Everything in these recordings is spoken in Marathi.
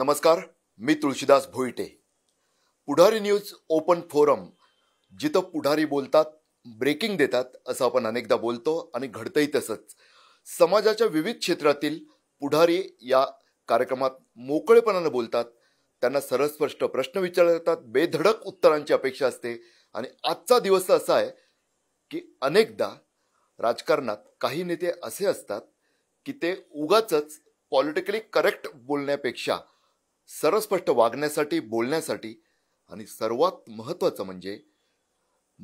नमस्कार मी Tulshidas Bhoite Pudhari news open forum जिथं पुढारी बोलतात ब्रेकिंग देतात असं आपण अनेकदा बोलतो आणि घडतंही तसंच समाजाच्या विविध क्षेत्रातील पुढारी या कार्यक्रमात मोकळेपणानं बोलतात त्यांना सरस्पष्ट प्रश्न विचारले जातात बेधडक उत्तरांची अपेक्षा असते आणि आजचा दिवस असा आहे की अनेकदा राजकारणात काही नेते असे असतात की ते उगाच पॉलिटिकली करेक्ट बोलण्यापेक्षा सरस्पष्ट वागण्यासाठी बोलण्यासाठी आणि सर्वात महत्त्वाचं म्हणजे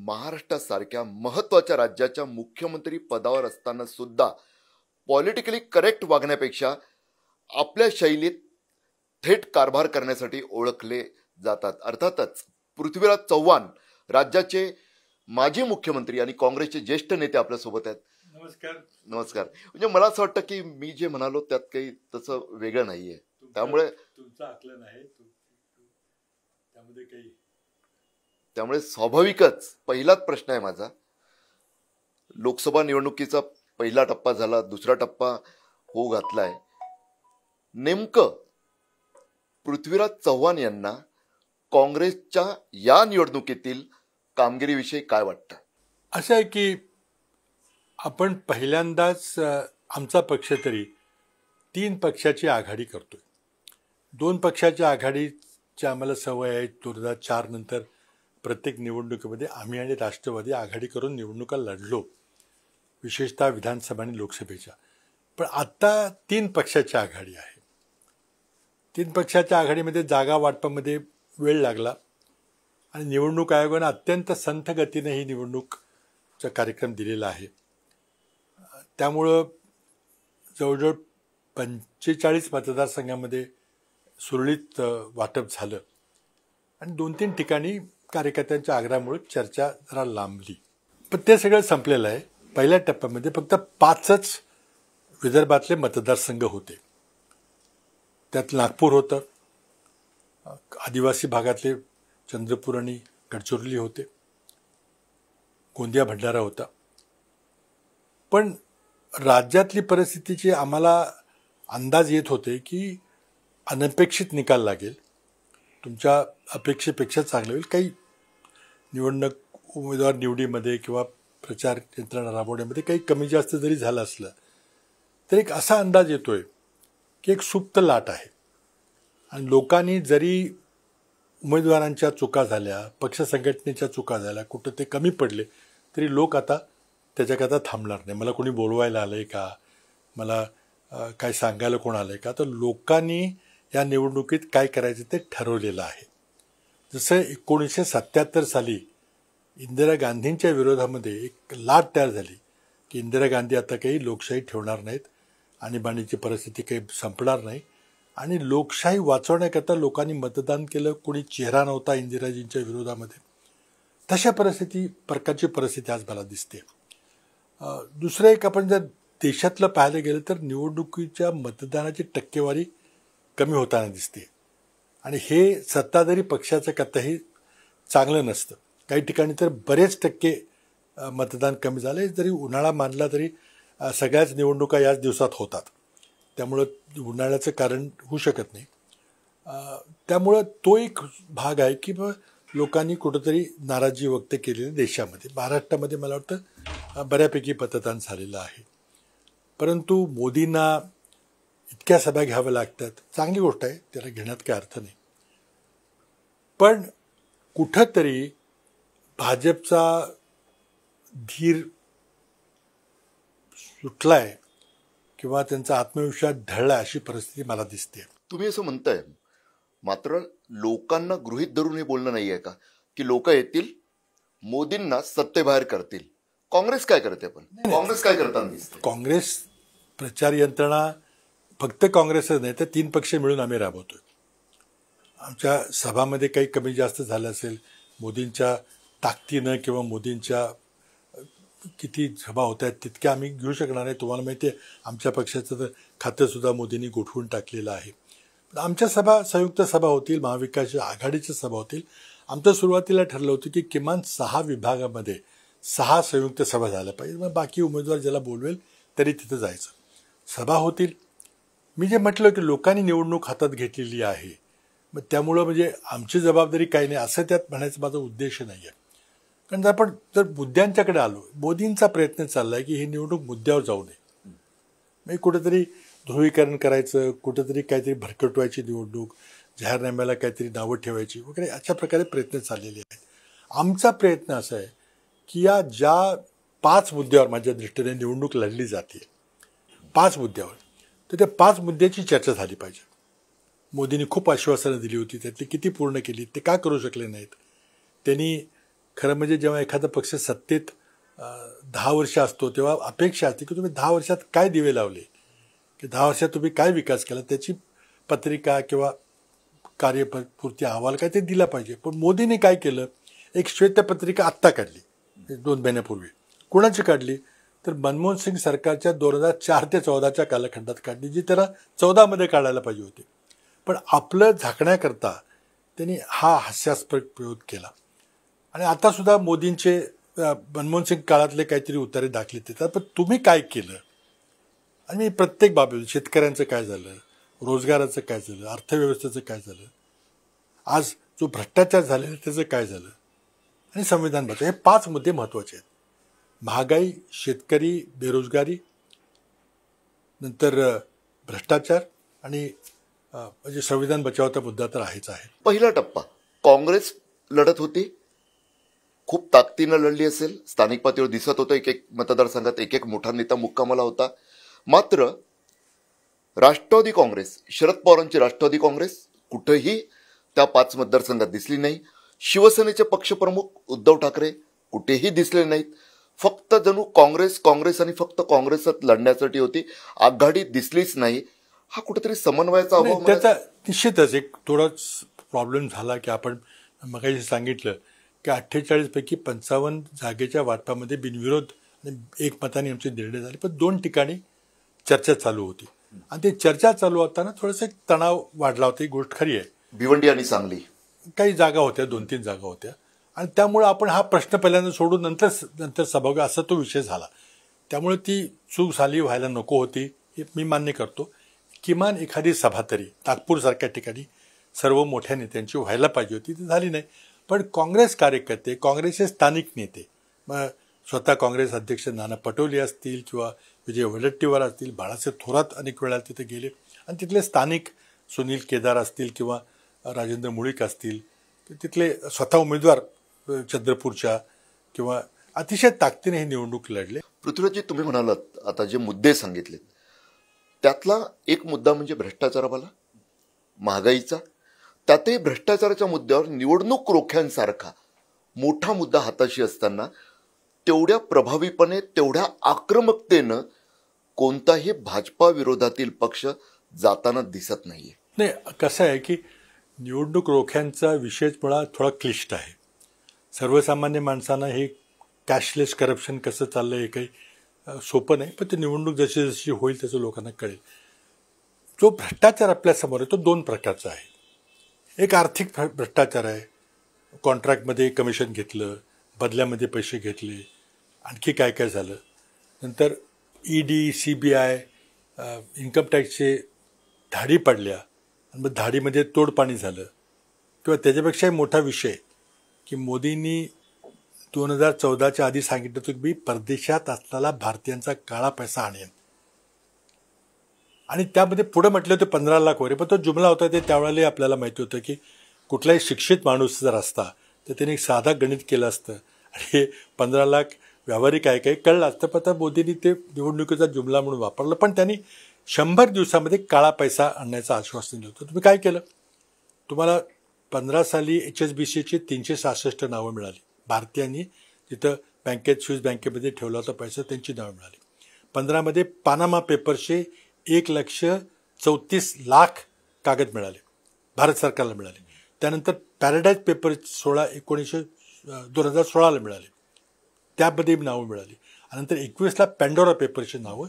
महाराष्ट्रासारख्या महत्त्वाच्या राज्याच्या मुख्यमंत्री पदावर असताना सुद्धा पॉलिटिकली करेक्ट वागण्यापेक्षा आपल्या शैलीत थेट कारभार करण्यासाठी ओळखले जातात अर्थातच पृथ्वीराज चव्हाण राज्याचे माजी मुख्यमंत्री आणि काँग्रेसचे ज्येष्ठ नेते आपल्यासोबत आहेत नमस्कार नमस्कार म्हणजे मला असं वाटतं की मी जे म्हणालो त्यात काही तसं वेगळं नाहीये त्यामुळे तुमचं आकलन आहे काही त्यामुळे स्वाभाविकच पहिलाच प्रश्न आहे माझा लोकसभा निवडणुकीचा पहिला टप्पा झाला दुसरा टप्पा हो घातलाय नेमकं पृथ्वीराज चव्हाण यांना काँग्रेसच्या या निवडणुकीतील कामगिरीविषयी काय वाटत असं आहे की आपण पहिल्यांदाच आमचा पक्ष तरी तीन पक्षाची आघाडी करतोय दोन पक्षाच्या आघाडीची आम्हाला सवय आहे दोन हजार चार नंतर प्रत्येक निवडणुकीमध्ये आम्ही आणि राष्ट्रवादी आघाडी करून निवडणुका लढलो विशेषतः विधानसभा आणि लोकसभेच्या पण आत्ता तीन पक्षाच्या आघाडी आहे तीन पक्षाच्या आघाडीमध्ये जागा वाटपामध्ये वेळ लागला आणि निवडणूक आयोगानं अत्यंत संथ गतीने ही निवडणूकचा कार्यक्रम दिलेला आहे त्यामुळं जवळजवळ पंचेचाळीस मतदारसंघामध्ये सुरळीत वाटप झालं आणि दोन तीन ठिकाणी कार्यकर्त्यांच्या आग्रहामुळे चर्चा जरा लांबली पण ते सगळं संपलेलं आहे पहिल्या टप्प्यामध्ये फक्त पाचच विदर्भातले मतदारसंघ होते त्यात नागपूर होतं आदिवासी भागातले चंद्रपूर आणि गडचिरोली होते गोंदिया भंडारा होता पण राज्यातली परिस्थितीची आम्हाला अंदाज येत होते की अनपेक्षित निकाल लागेल तुमच्या अपेक्षेपेक्षा चांगले होईल काही निवडणूक उमेदवार निवडीमध्ये किंवा प्रचार यंत्रणा राबवण्यामध्ये काही कमी जास्त जरी झालं असलं तर एक असा अंदाज येतो आहे की एक सुप्त लाट आहे आणि लोकांनी जरी उमेदवारांच्या चुका झाल्या पक्ष संघटनेच्या चुका झाल्या कुठं ते कमी पडले तरी लोक आता त्याच्याकरता थांबणार नाही मला कोणी बोलवायला आलं आहे का मला काय सांगायला कोण आलं आहे का तर लोकांनी या निवडणुकीत काय करायचं ते ठरवलेलं आहे जसं एकोणीसशे सत्याहत्तर साली इंदिरा गांधींच्या विरोधामध्ये एक लाट तयार झाली की इंदिरा गांधी आता काही लोकशाही ठेवणार नाहीत आणीबाणीची परिस्थिती काही संपणार नाही आणि लोकशाही वाचवण्याकरता लोकांनी मतदान केलं कोणी चेहरा नव्हता इंदिराजींच्या विरोधामध्ये तशा परिस्थिती प्रकारची परिस्थिती आज मला दिसते दुसरं एक आपण जर देशातलं पाहायला गेलं तर निवडणुकीच्या मतदानाची टक्केवारी कमी होताना दिसते आणि हे सत्ताधारी पक्षाचं कथाही चांगलं नसतं काही ठिकाणी तर बरेच टक्के मतदान कमी झाले जरी उन्हाळा मानला तरी सगळ्याच निवडणुका याच दिवसात होतात त्यामुळं उन्हाळ्याचं कारण होऊ शकत नाही त्यामुळं तो एक भाग आहे की लोकांनी कुठंतरी नाराजी व्यक्त केलेली देशामध्ये महाराष्ट्रामध्ये मला वाटतं बऱ्यापैकी पतदान झालेलं आहे परंतु मोदींना इतक्या सभा घ्याव्या लागतात चांगली गोष्ट आहे त्याला घेण्यात काय अर्थ नाही पण कुठंतरी भाजपचा धीर सुटलाय किंवा त्यांचा आत्मविश्वास ढळला अशी परिस्थिती मला दिसते तुम्ही असं म्हणताय मात्र लोकांना गृहित धरून हे बोलणं नाही का की लोक येतील मोदींना सत्तेबाहेर करतील काँग्रेस काय करते पण काँग्रेस काय करताना दिसते काँग्रेस प्रचार यंत्रणा फक्त काँग्रेसच नाही तर तीन पक्ष मिळून आम्ही राबवतोय आमच्या सभामध्ये काही कमी जास्त झालं असेल मोदींच्या ताकदीनं किंवा मोदींच्या किती सभा होत आहेत तितक्या आम्ही घेऊ शकणार नाही तुम्हाला माहिती आहे आमच्या पक्षाचं तर खातंसुद्धा मोदींनी गोठवून टाकलेलं आहे आमच्या सभा संयुक्त सभा होतील महाविकास आघाडीच्या सभा होतील आमचं सुरुवातीला ठरलं होतं की किमान सहा विभागामध्ये सहा संयुक्त सभा झाल्या पाहिजे मग बाकी उमेदवार ज्याला बोलवेल तरी तिथं जायचं सभा होतील मी जे म्हटलं की लोकांनी निवडणूक हातात घेतलेली आहे मग त्यामुळं म्हणजे आमची जबाबदारी काही नाही असं त्यात म्हणायचं माझा उद्देश नाही आहे कारण आपण जर मुद्द्यांच्याकडे आलो मोदींचा प्रयत्न चालला आहे की ही निवडणूक मुद्द्यावर जाऊ नये म्हणजे कुठेतरी ध्रुवीकरण करायचं कुठेतरी काहीतरी भरकटवायची निवडणूक जाहीरनाम्याला काहीतरी नावं ठेवायची वगैरे अशा प्रकारे प्रयत्न चाललेले आहेत आमचा प्रयत्न असा आहे की या ज्या पाच मुद्द्यावर माझ्या दृष्टीने निवडणूक लढली जाते पाच मुद्द्यावर तर त्या पाच मुद्द्याची चर्चा झाली पाहिजे मोदींनी खूप आश्वासनं दिली होती त्यातली किती पूर्ण केली ते का करू शकले नाहीत त्यांनी खरं म्हणजे जेव्हा एखादा पक्ष सत्तेत दहा वर्ष असतो तेव्हा अपेक्षा असते की तुम्ही दहा वर्षात काय दिवे लावले की दहा वर्षात तुम्ही काय विकास केला त्याची पत्रिका किंवा कार्यपूर्ती अहवाल काय ते दिला पाहिजे पण मोदींनी काय केलं एक श्वेतपत्रिका आत्ता काढली दोन महिन्यापूर्वी कोणाची काढली तर मनमोहन सिंग सरकारच्या दोन हजार चार ते चौदाच्या कालखंडात काढली जी त्याला चौदामध्ये काढायला पाहिजे होती पण आपलं झाकण्याकरता त्यांनी हा हास्यास्पद प्रयोग केला आणि आतासुद्धा मोदींचे मनमोहन सिंग काळातले काहीतरी उतारे दाखले देतात पण तुम्ही काय केलं आणि प्रत्येक बाबतीत शेतकऱ्यांचं काय झालं रोजगाराचं काय झालं अर्थव्यवस्थेचं काय झालं आज जो भ्रष्टाचार झालेला त्याचं काय झालं आणि संविधान बदल हे पाच मुद्दे महत्त्वाचे आहेत महागाई शेतकरी बेरोजगारी नंतर भ्रष्टाचार आणि म्हणजे संविधान बचावचा मुद्दा तर आहेच आहे पहिला टप्पा काँग्रेस लढत होती खूप ताकदीनं लढली असेल स्थानिक पातळीवर दिसत होतं एक एक मतदारसंघात एक एक मोठा नेता मुक्कामाला होता मात्र राष्ट्रवादी काँग्रेस शरद पवारांची राष्ट्रवादी काँग्रेस कुठंही त्या पाच मतदारसंघात दिसली नाही शिवसेनेचे पक्षप्रमुख उद्धव ठाकरे कुठेही दिसले नाहीत फक्त जणू काँग्रेस काँग्रेस आणि फक्त काँग्रेसच लढण्यासाठी होती आघाडी दिसलीच नाही हा कुठेतरी समन्वयाचा अभाव त्याचा निश्चितच एक थोडाच प्रॉब्लेम झाला की आपण मग सांगितलं की अठ्ठेचाळीस पैकी पंचावन्न जागेच्या वाटपामध्ये बिनविरोध एक मताने आमचे निर्णय झाले पण दोन ठिकाणी चर्चा चालू होती आणि ते चर्चा चालू असताना थोडस तणाव वाढला होता ही गोष्ट खरी आहे भिवंडी आणि सांगली काही जागा होत्या दोन तीन जागा होत्या आणि त्यामुळं आपण हा प्रश्न पहिल्यांदा सोडून नंतर नंतर सभाग असा तो विषय झाला त्यामुळे ती चूक झाली व्हायला नको होती हे मी मान्य करतो किमान एखादी सभा तरी नागपूरसारख्या ठिकाणी सर्व मोठ्या नेत्यांची व्हायला पाहिजे होती ती झाली नाही पण काँग्रेस कार्यकर्ते काँग्रेसचे स्थानिक नेते मग स्वतः काँग्रेस अध्यक्ष नाना पटोले असतील किंवा विजय वडेट्टीवार असतील बाळासाहेब थोरात अनेक वेळा तिथे गेले आणि तिथले स्थानिक सुनील केदार असतील किंवा राजेंद्र मुळीक असतील तिथले स्वतः उमेदवार चंद्रपूरच्या किंवा अतिशय ताकदीने हे निवडणूक लढले पृथ्वीराजी तुम्ही म्हणालात आता जे मुद्दे सांगितले त्यातला एक मुद्दा म्हणजे भ्रष्टाचारवाला महागाईचा त्यातही भ्रष्टाचाराच्या मुद्द्यावर निवडणूक रोख्यांसारखा मोठा मुद्दा हाताशी असताना तेवढ्या प्रभावीपणे तेवढ्या आक्रमकतेनं कोणताही भाजपा विरोधातील पक्ष जाताना दिसत नाहीये नाही कसं आहे की निवडणूक रोख्यांचा विषयच मला थोडा क्लिष्ट आहे सर्वसामान्य माणसांना हे कॅशलेस करप्शन कसं चाललं हे काही सोपं नाही पण ते निवडणूक जशी जशी होईल तसं लोकांना कळेल जो भ्रष्टाचार आपल्यासमोर आहे तो दोन प्रकारचा आहे एक आर्थिक भ्रष्टाचार आहे कॉन्ट्रॅक्टमध्ये कमिशन घेतलं बदल्यामध्ये पैसे घेतले आणखी काय काय झालं नंतर E D C B I income टॅक्सचे धाडी पाडल्या आणि मग धाडीमध्ये तोडपाणी झालं किंवा त्याच्यापेक्षाही मोठा विषय की मोदींनी दोन हजार चौदाच्या आधी सांगितलं होतं की मी परदेशात असलेला भारतीयांचा काळा पैसा आणेन आणि त्यामध्ये पुढं म्हटलं होतं पंधरा लाख वगैरे पण तो जुमला होता ते त्यावेळेलाही आपल्याला माहिती होतं की कुठलाही शिक्षित माणूस जर असता तर त्याने साधा गणित केलं असतं आणि पंधरा लाख व्यावहारिक आहे काही कळलं असतं पण आता मोदींनी ते निवडणुकीचा जुमला म्हणून वापरलं पण त्यांनी शंभर दिवसामध्ये काळा पैसा आणण्याचं आश्वासन दिलं होतं तुम्ही काय केलं तुम्हाला पंधरा साली एच एस बी सीची तीनशे सहासष्ट नावं मिळाली भारतीयांनी तिथं बँकेत स्विस बँकेमध्ये ठेवला होता पैसा त्यांची नावं मिळाली पंधरामध्ये पानामा पेपरचे एक लक्ष चौतीस लाख कागद मिळाले भारत सरकारला मिळाले त्यानंतर पॅराडाईज पेपर सोळा एकोणीसशे दोन हजार सोळाला मिळाले त्यामध्ये नावं मिळाली नंतर एकवीसला पँडोरा पेपरची नावं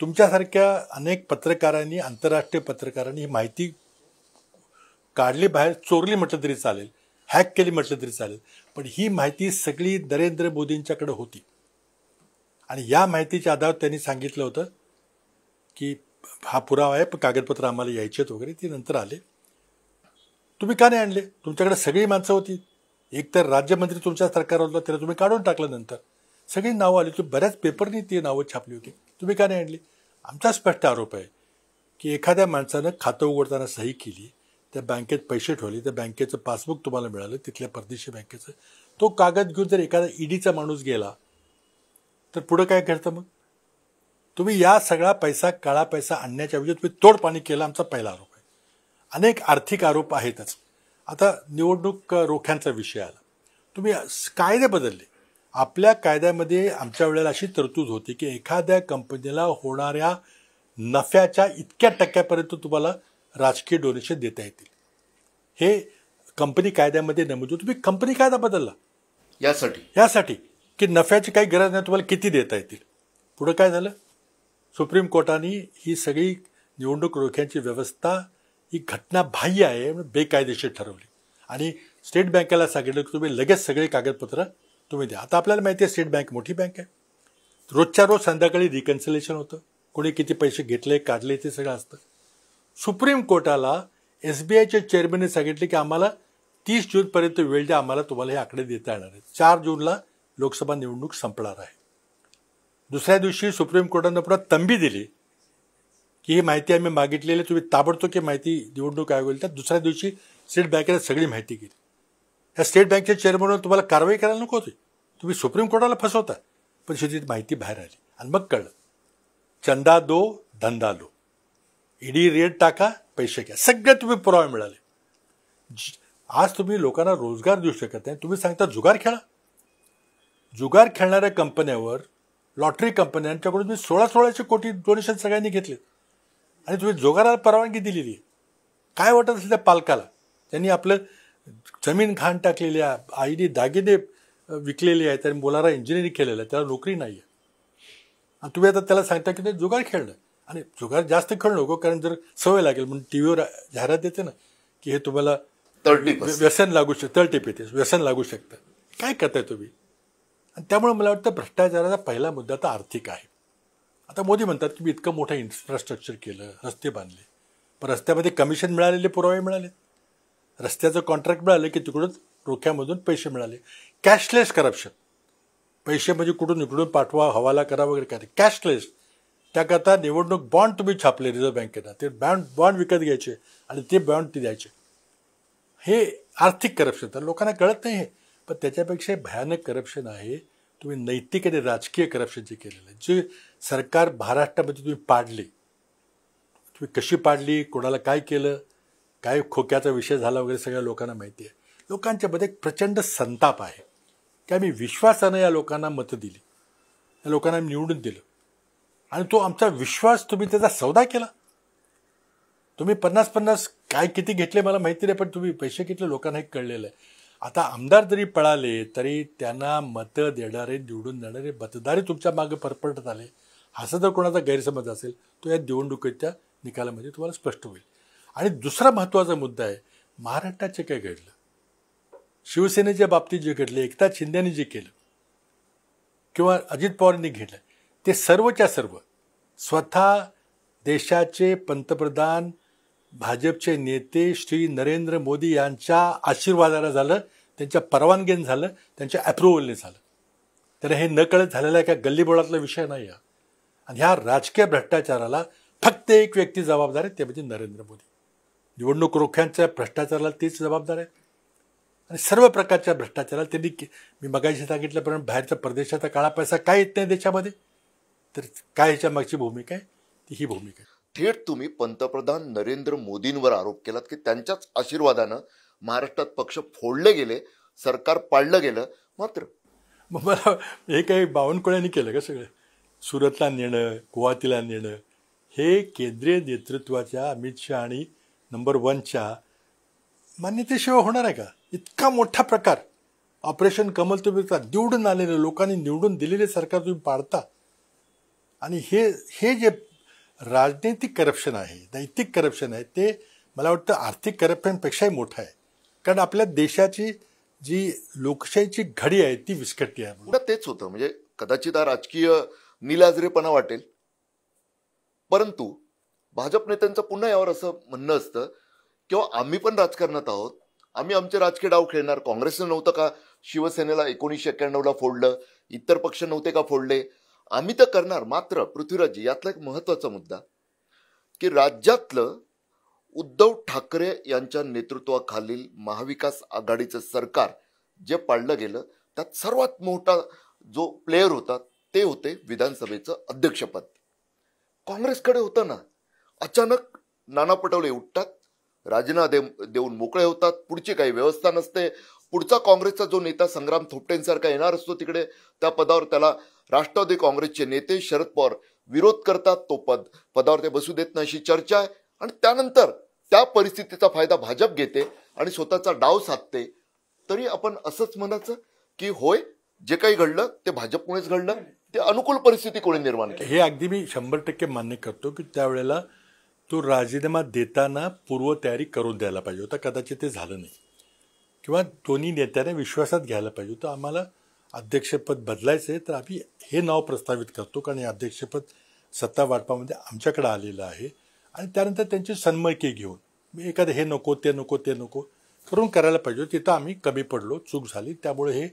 तुमच्यासारख्या अनेक पत्रकारांनी आंतरराष्ट्रीय पत्रकारांनी ही माहिती काढली बाहेर चोरली म्हटलं तरी चालेल हॅक केली म्हटलं तरी चालेल पण ही माहिती सगळी नरेंद्र मोदींच्याकडे होती आणि या माहितीच्या आधारावर त्यांनी सांगितलं होतं की हा पुरावा आहे पण कागदपत्र आम्हाला यायचे आहेत वगैरे ते नंतर आले तुम्ही का नाही आणले तुमच्याकडे सगळी माणसं होती एकतर राज्यमंत्री तुमच्या सरकार होतं त्याला तुम्ही काढून टाकलं नंतर सगळी नावं आली तुम्ही बऱ्याच पेपरनी ती नावं छापली होती तुम्ही का नाही आणली आमचा स्पष्ट आरोप आहे की एखाद्या माणसानं खातं उघडताना सही केली त्या बँकेत पैसे ठेवले त्या बँकेचं पासबुक तुम्हाला मिळालं तिथल्या परदेशी बँकेचं तो कागद घेऊन जर एखादा ईडीचा माणूस गेला तर पुढं काय करतं मग तुम्ही या सगळा पैसा काळा पैसा आणण्याच्या ऐवजी तुम्ही तोडपाणी केलं आमचा पहिला आरोप आहे अनेक आर्थिक आरोप आहेतच आता निवडणूक रोख्यांचा विषय आला तुम्ही कायदे बदलले आपल्या कायद्यामध्ये आमच्या वेळेला अशी तरतूद होती की एखाद्या कंपनीला होणाऱ्या नफ्याच्या इतक्या टक्क्यापर्यंत तुम्हाला राजकीय डोनेशन देता येतील हे कंपनी कायद्यामध्ये नमूद तुम्ही कंपनी कायदा बदलला यासाठी यासाठी की नफ्याची काही गरज नाही तुम्हाला किती देता येतील पुढं काय झालं सुप्रीम कोर्टाने ही सगळी निवडणूक रोख्यांची व्यवस्था ही घटनाबाह्य आहे म्हणून बेकायदेशीर ठरवली आणि स्टेट बँकेला सांगितलं की तुम्ही लगेच सगळे कागदपत्र तुम्ही द्या आता आपल्याला माहिती आहे स्टेट बँक मोठी बँक आहे रोजच्या रोज संध्याकाळी रिकन्सिलेशन होतं कोणी किती पैसे घेतले काढले ते सगळं असतं सुप्रीम कोर्टाला एस बी आयच्या चेअरमॅनने सांगितले की आम्हाला तीस जूनपर्यंत वेळ द्या आम्हाला तुम्हाला हे आकडे देता येणार आहेत चार जूनला लोकसभा निवडणूक संपणार आहे दुसऱ्या दिवशी सुप्रीम कोर्टानं पुन्हा तंबी दिली की ही माहिती आम्ही मागितलेली तुम्ही ताबडतोब की माहिती निवडणूक आयोगाला त्या दुसऱ्या दिवशी स्टेट बँकेने सगळी माहिती केली या स्टेट बँकेच्या चेअरमनवर तुम्हाला कारवाई करायला नको होती तुम्ही सुप्रीम कोर्टाला फसवता पण शेतीत माहिती बाहेर आली आणि मग कळलं चंदा दो धंदा लो ईडी रेट टाका पैसे घ्या सगळे तुम्ही पुरावे मिळाले आज तुम्ही लोकांना रोजगार देऊ शकत नाही तुम्ही सांगता जुगार खेळा जुगार खेळणाऱ्या कंपन्यावर लॉटरी कंपन्यांच्याकडून तुम्ही सोळा सोळाशे कोटी डोनेशन सगळ्यांनी घेतले आणि तुम्ही जुगाराला परवानगी दिलेली आहे काय वाटत असेल त्या पालकाला त्यांनी आपलं जमीन घाण टाकलेली आहे आईने दागिने विकलेली आहे त्यांनी मुलाला इंजिनिअरिंग केलेलं आहे त्याला नोकरी नाही आहे आणि तुम्ही आता त्याला सांगता की ते जुगार खेळणं आणि जुगार जास्त खळ नको कारण जर सवय लागेल म्हणून टी व्हीवर जाहिरात देते ना की हे तुम्हाला व्यसन लागू शकतं तळटीप येते व्यसन लागू शकतं काय करताय तुम्ही आणि त्यामुळे मला वाटतं भ्रष्टाचाराचा पहिला मुद्दा तर आर्थिक आहे आता मोदी म्हणतात की मी इतकं मोठं इन्फ्रास्ट्रक्चर केलं रस्ते बांधले पण रस्त्यामध्ये कमिशन मिळालेले पुरावे मिळाले रस्त्याचं कॉन्ट्रॅक्ट मिळालं की तिकडून रोख्यामधून पैसे मिळाले कॅशलेस करप्शन पैसे म्हणजे कुठून इकडून पाठवा हवाला करा वगैरे काय कॅशलेस त्याकरता निवडणूक बॉन्ड तुम्ही छापले रिझर्व्ह बँकेनं ते बँड बॉन्ड विकत घ्यायचे आणि ते बॉन्ड ते द्यायचे हे आर्थिक करप्शन तर लोकांना कळत नाही हे पण त्याच्यापेक्षा भयानक करप्शन आहे तुम्ही नैतिक आणि राजकीय करप्शन जे केलेलं आहे जे सरकार महाराष्ट्रामध्ये तुम्ही पाडली तुम्ही कशी पाडली कोणाला काय केलं काय खोक्याचा विषय झाला वगैरे सगळ्या लोकांना माहिती आहे लोकांच्यामध्ये एक प्रचंड संताप आहे की आम्ही विश्वासानं या लोकांना मतं दिली या लोकांना आम्ही निवडून दिलं आणि तो आमचा विश्वास तुम्ही त्याचा सौदा केला तुम्ही पन्नास पन्नास काय किती घेतले मला माहिती नाही पण तुम्ही पैसे किती लोकांना एक कळलेलं आहे आता आमदार जरी पळाले तरी त्यांना मतं देणारे निवडून देणारे मतदारही तुमच्या मागे परपडत आले असं जर कोणाचा गैरसमज असेल तो या निवडणुकीच्या निकालामध्ये तुम्हाला स्पष्ट होईल आणि दुसरा महत्त्वाचा मुद्दा आहे महाराष्ट्राचे काय घडलं शिवसेनेच्या बाबतीत जे घडले एकनाथ शिंदेने जे केलं किंवा अजित पवारांनी घेतलं ते सर्वच्या सर्व स्वतः देशाचे पंतप्रधान भाजपचे नेते श्री नरेंद्र मोदी यांच्या आशीर्वादाला झालं त्यांच्या परवानगीने झालं त्यांच्या अप्रुव्हलने झालं तर हे नकळत झालेला एका गल्लीबोळातला विषय नाही आहे आणि ह्या राजकीय भ्रष्टाचाराला फक्त एक व्यक्ती जबाबदार आहे ते म्हणजे नरेंद्र मोदी निवडणूक रोख्यांच्या भ्रष्टाचाराला तेच जबाबदार आहे आणि सर्व प्रकारच्या भ्रष्टाचाराला त्यांनी मी मगाशी सांगितल्याप्रमाणे बाहेरच्या परदेशाचा काळा पैसा काय येत नाही देशामध्ये तर काय याच्या मागची भूमिका आहे ती ही भूमिका आहे थेट तुम्ही पंतप्रधान नरेंद्र मोदींवर आरोप केलात की त्यांच्याच आशीर्वादानं महाराष्ट्रात पक्ष फोडले गेले सरकार पाडलं गेलं मात्र मग मला हे काही बावनकुळ्यांनी केलं का सगळं सुरतला नेणं गुवाहाटीला नेणं हे केंद्रीय नेतृत्वाच्या अमित शहा आणि नंबर वनच्या मान्यतेशिवाय होणार आहे का इतका मोठा प्रकार ऑपरेशन कमल तुम्ही निवडून आलेलं लोकांनी निवडून दिलेले सरकार तुम्ही पाडता आणि हे हे जे राजनैतिक करप्शन आहे नैतिक करप्शन आहे ते मला वाटतं आर्थिक करप्शनपेक्षाही मोठं आहे कारण आपल्या देशाची जी लोकशाहीची घडी आहे ती विस्कटली आहे तेच होतं म्हणजे कदाचित हा राजकीय निलाजरेपणा वाटेल परंतु भाजप नेत्यांचं पुन्हा यावर असं म्हणणं असतं किंवा आम्ही पण राजकारणात आहोत आम्ही आमचे राजकीय डाव खेळणार काँग्रेसनं नव्हतं का शिवसेनेला एकोणीसशे एक्क्याण्णवला फोडलं इतर पक्ष नव्हते का फोडले आम्ही तर करणार मात्र पृथ्वीराज यातला एक महत्त्वाचा मुद्दा की राज्यातलं उद्धव ठाकरे यांच्या नेतृत्वाखालील महाविकास आघाडीचं सरकार जे पाळलं गेलं त्यात सर्वात मोठा जो प्लेयर होता ते होते विधानसभेचं अध्यक्षपद काँग्रेसकडे होतं ना अचानक नाना पटोले उठतात राजीनामा दे देऊन मोकळे होतात पुढची काही व्यवस्था नसते पुढचा काँग्रेसचा जो नेता संग्राम थोपटेंसारखा येणार असतो तिकडे त्या पदावर त्याला राष्ट्रवादी काँग्रेसचे नेते शरद पवार विरोध करतात तो पद पदावर ते बसू देत नाही अशी चर्चा आहे आणि त्यानंतर त्या परिस्थितीचा फायदा भाजप घेते आणि स्वतःचा डाव साधते तरी आपण असंच म्हणायचं की होय जे काही घडलं ते भाजपमुळेच घडलं ते अनुकूल परिस्थिती कोणी निर्माण केली हे अगदी मी शंभर टक्के मान्य करतो की त्यावेळेला तो राजीनामा देताना पूर्वतयारी करून द्यायला पाहिजे होता कदाचित ते झालं नाही किंवा दोन्ही नेत्याने विश्वासात घ्यायला पाहिजे होतं आम्हाला अध्यक्षपद बदलायचं आहे तर आम्ही हे नाव प्रस्तावित करतो कारण हे अध्यक्षपद सत्ता वाटपामध्ये आमच्याकडे आलेलं आहे आणि त्यानंतर त्यांची सन्मयकी घेऊन एखादं हे नको ते नको ते नको करून करायला पाहिजे तिथं आम्ही कमी पडलो चूक झाली त्यामुळे हे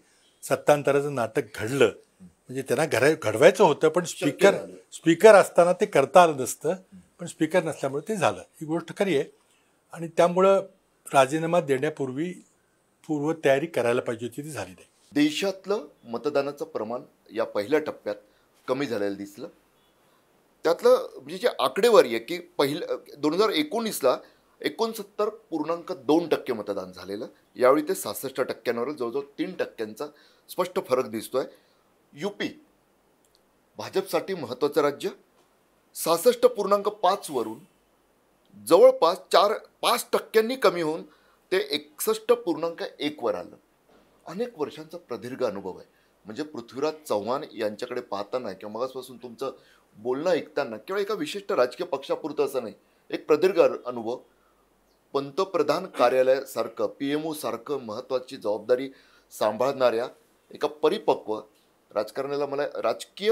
सत्तांतराचं नाटक घडलं म्हणजे त्यांना घरा घडवायचं होतं पण स्पीकर स्पीकर असताना ते करता आलं नसतं पण स्पीकर नसल्यामुळे ते झालं ही गोष्ट खरी आहे आणि त्यामुळं राजीनामा देण्यापूर्वी पूर्वतयारी करायला पाहिजे होती ती झाली नाही देशातलं मतदानाचं प्रमाण या पहिल्या टप्प्यात कमी झालेलं दिसलं त्यातलं म्हणजे जे आकडेवारी आहे की पहिलं दोन हजार एकोणीसला एकोणसत्तर पूर्णांक दोन टक्के मतदान झालेलं यावेळी ते सहासष्ट टक्क्यांवर जवळजवळ तीन टक्क्यांचा स्पष्ट फरक दिसतो आहे यू पी भाजपसाठी महत्त्वाचं राज्य सहासष्ट पूर्णांक पाचवरून जवळपास चार पाच टक्क्यांनी कमी होऊन ते एकसष्ट पूर्णांक एकवर आलं अनेक वर्षांचा प्रदीर्घ अनुभव आहे म्हणजे पृथ्वीराज चव्हाण यांच्याकडे पाहताना किंवा मगासपासून तुमचं बोलणं ऐकताना किंवा एका विशिष्ट राजकीय पक्षापुरतं असं नाही एक प्रदीर्घ अनुभव पंतप्रधान कार्यालयासारखं पी एम ओसारखं महत्त्वाची जबाबदारी सांभाळणाऱ्या एका परिपक्व राजकारणाला मला राजकीय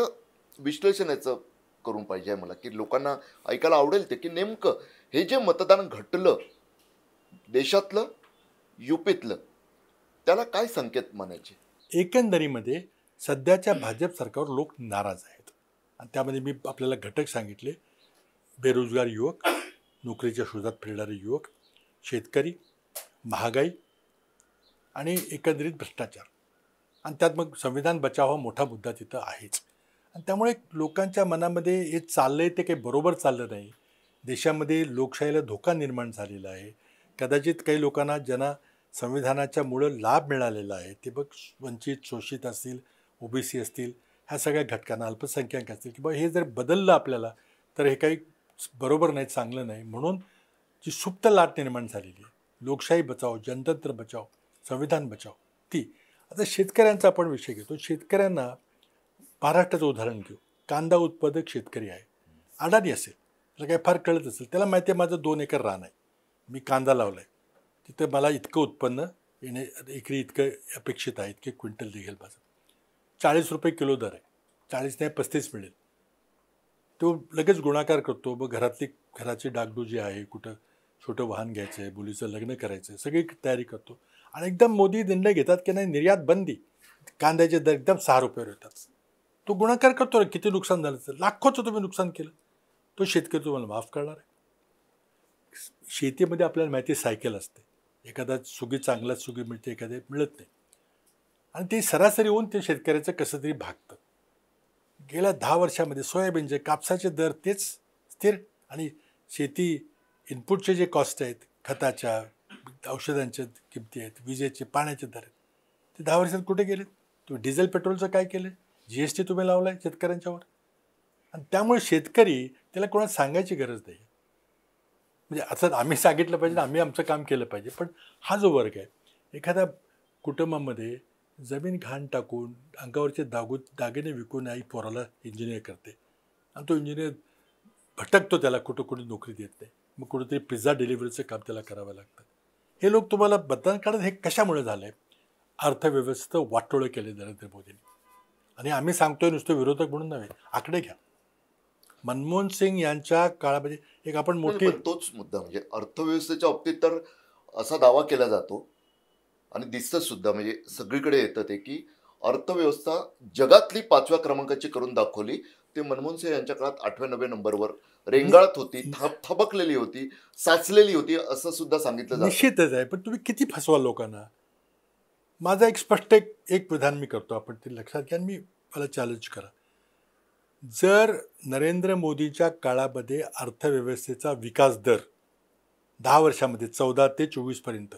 विश्लेषणाचं करून पाहिजे आहे मला की लोकांना ऐकायला आवडेल ते की नेमकं हे जे मतदान घटलं देशातलं युपीतलं त्याला काय संकेत म्हणायचे एकंदरीमध्ये सध्याच्या भाजप सरकारवर लोक नाराज आहेत आणि त्यामध्ये मी आपल्याला घटक सांगितले बेरोजगार युवक नोकरीच्या शोधात फिरणारे युवक शेतकरी महागाई आणि एकंदरीत भ्रष्टाचार आणि त्यात मग संविधान बचाव हा मोठा मुद्दा तिथं आहेच आणि त्यामुळे लोकांच्या मनामध्ये हे चाललं आहे ते काही बरोबर चाललं नाही देशामध्ये लोकशाहीला धोका निर्माण झालेला आहे कदाचित काही लोकांना ज्यांना संविधानाच्या मुळं लाभ मिळालेला आहे ते बघ वंचित शोषित असतील ओबीसी असतील ह्या सगळ्या घटकांना अल्पसंख्याक असतील किंवा हे जर बदललं आपल्याला तर हे काही बरोबर नाही चांगलं नाही म्हणून जी सुप्त लाट निर्माण झालेली आहे लोकशाही बचाव जनतंत्र बचाव संविधान बचाव ती आता शेतकऱ्यांचा आपण विषय घेतो शेतकऱ्यांना महाराष्ट्राचं उदाहरण घेऊ कांदा उत्पादक शेतकरी आहे अडाणी असेल त्याला काही फार कळत असेल त्याला माहिती आहे माझं दोन एकर रान आहे मी कांदा लावला आहे तिथं मला इतकं उत्पन्न येणे एकरी इतकं अपेक्षित आहे इतके क्विंटल निघेल माझं चाळीस रुपये किलो दर आहे चाळीस नाही पस्तीस मिळेल तो लगेच गुणाकार करतो मग घरातली घराची जी आहे कुठं छोटं वाहन घ्यायचं आहे मुलीचं लग्न करायचं आहे सगळी तयारी करतो आणि एकदम मोदी निर्णय घेतात की नाही निर्यात बंदी कांद्याचे दर एकदम सहा रुपयावर येतात तो गुणाकार करतो रे किती नुकसान झालं तर लाखोचं तुम्ही नुकसान केलं तो शेतकरी तुम्हाला माफ करणार आहे शेतीमध्ये आपल्याला माहिती सायकल असते एखादा सुगी चांगलाच सुगी मिळते एखादे मिळत नाही आणि ते सरासरी होऊन ते शेतकऱ्याचं कसं तरी भागतं गेल्या दहा वर्षामध्ये सोयाबीनचे कापसाचे दर तेच स्थिर आणि शेती इनपुटचे जे कॉस्ट आहेत खताच्या औषधांच्या किमती आहेत विजेचे पाण्याचे दर आहेत ते दहा वर्षात कुठे गेले तुम्ही डिझेल पेट्रोलचं काय केलं जी एस टी तुम्ही लावला आहे शेतकऱ्यांच्यावर आणि त्यामुळे शेतकरी त्याला कोणाला सांगायची गरज नाही म्हणजे असं आम्ही सांगितलं पाहिजे आम्ही आमचं काम केलं पाहिजे पण हा जो वर्ग आहे एखाद्या कुटुंबामध्ये जमीन घाण टाकून अंगावरचे दागू दागिने विकून आई पोराला इंजिनियर करते आणि तो इंजिनियर भटकतो त्याला कुठं कुठे नोकरी देत नाही मग कुठंतरी पिझ्झा डिलिव्हरीचं काम त्याला करावं लागतं हे लोक तुम्हाला बदल काढत हे कशामुळे झालं आहे अर्थव्यवस्था वाटोळं केले नरेंद्र मोदींनी आणि आम्ही सांगतोय नुसतं विरोधक म्हणून नव्हे आकडे घ्या मनमोहन सिंग यांच्या काळामध्ये एक आपण मोठी तोच मुद्दा म्हणजे अर्थव्यवस्थेच्या बाबतीत तर असा दावा केला जातो आणि दिसत सुद्धा म्हणजे सगळीकडे येतं ते की अर्थव्यवस्था जगातली पाचव्या क्रमांकाची करून दाखवली ते मनमोहन सिंग यांच्या काळात आठव्या नव्या नंबरवर रेंगाळत होती थबकलेली होती साचलेली होती असं सुद्धा सांगितलं जातं निश्चितच आहे पण तुम्ही किती फसवा लोकांना माझा एक स्पष्ट एक एक मी करतो आपण ते लक्षात घ्या मी मला चॅलेंज करा जर नरेंद्र मोदीच्या काळामध्ये अर्थव्यवस्थेचा विकास दर दहा वर्षामध्ये चौदा ते चोवीसपर्यंत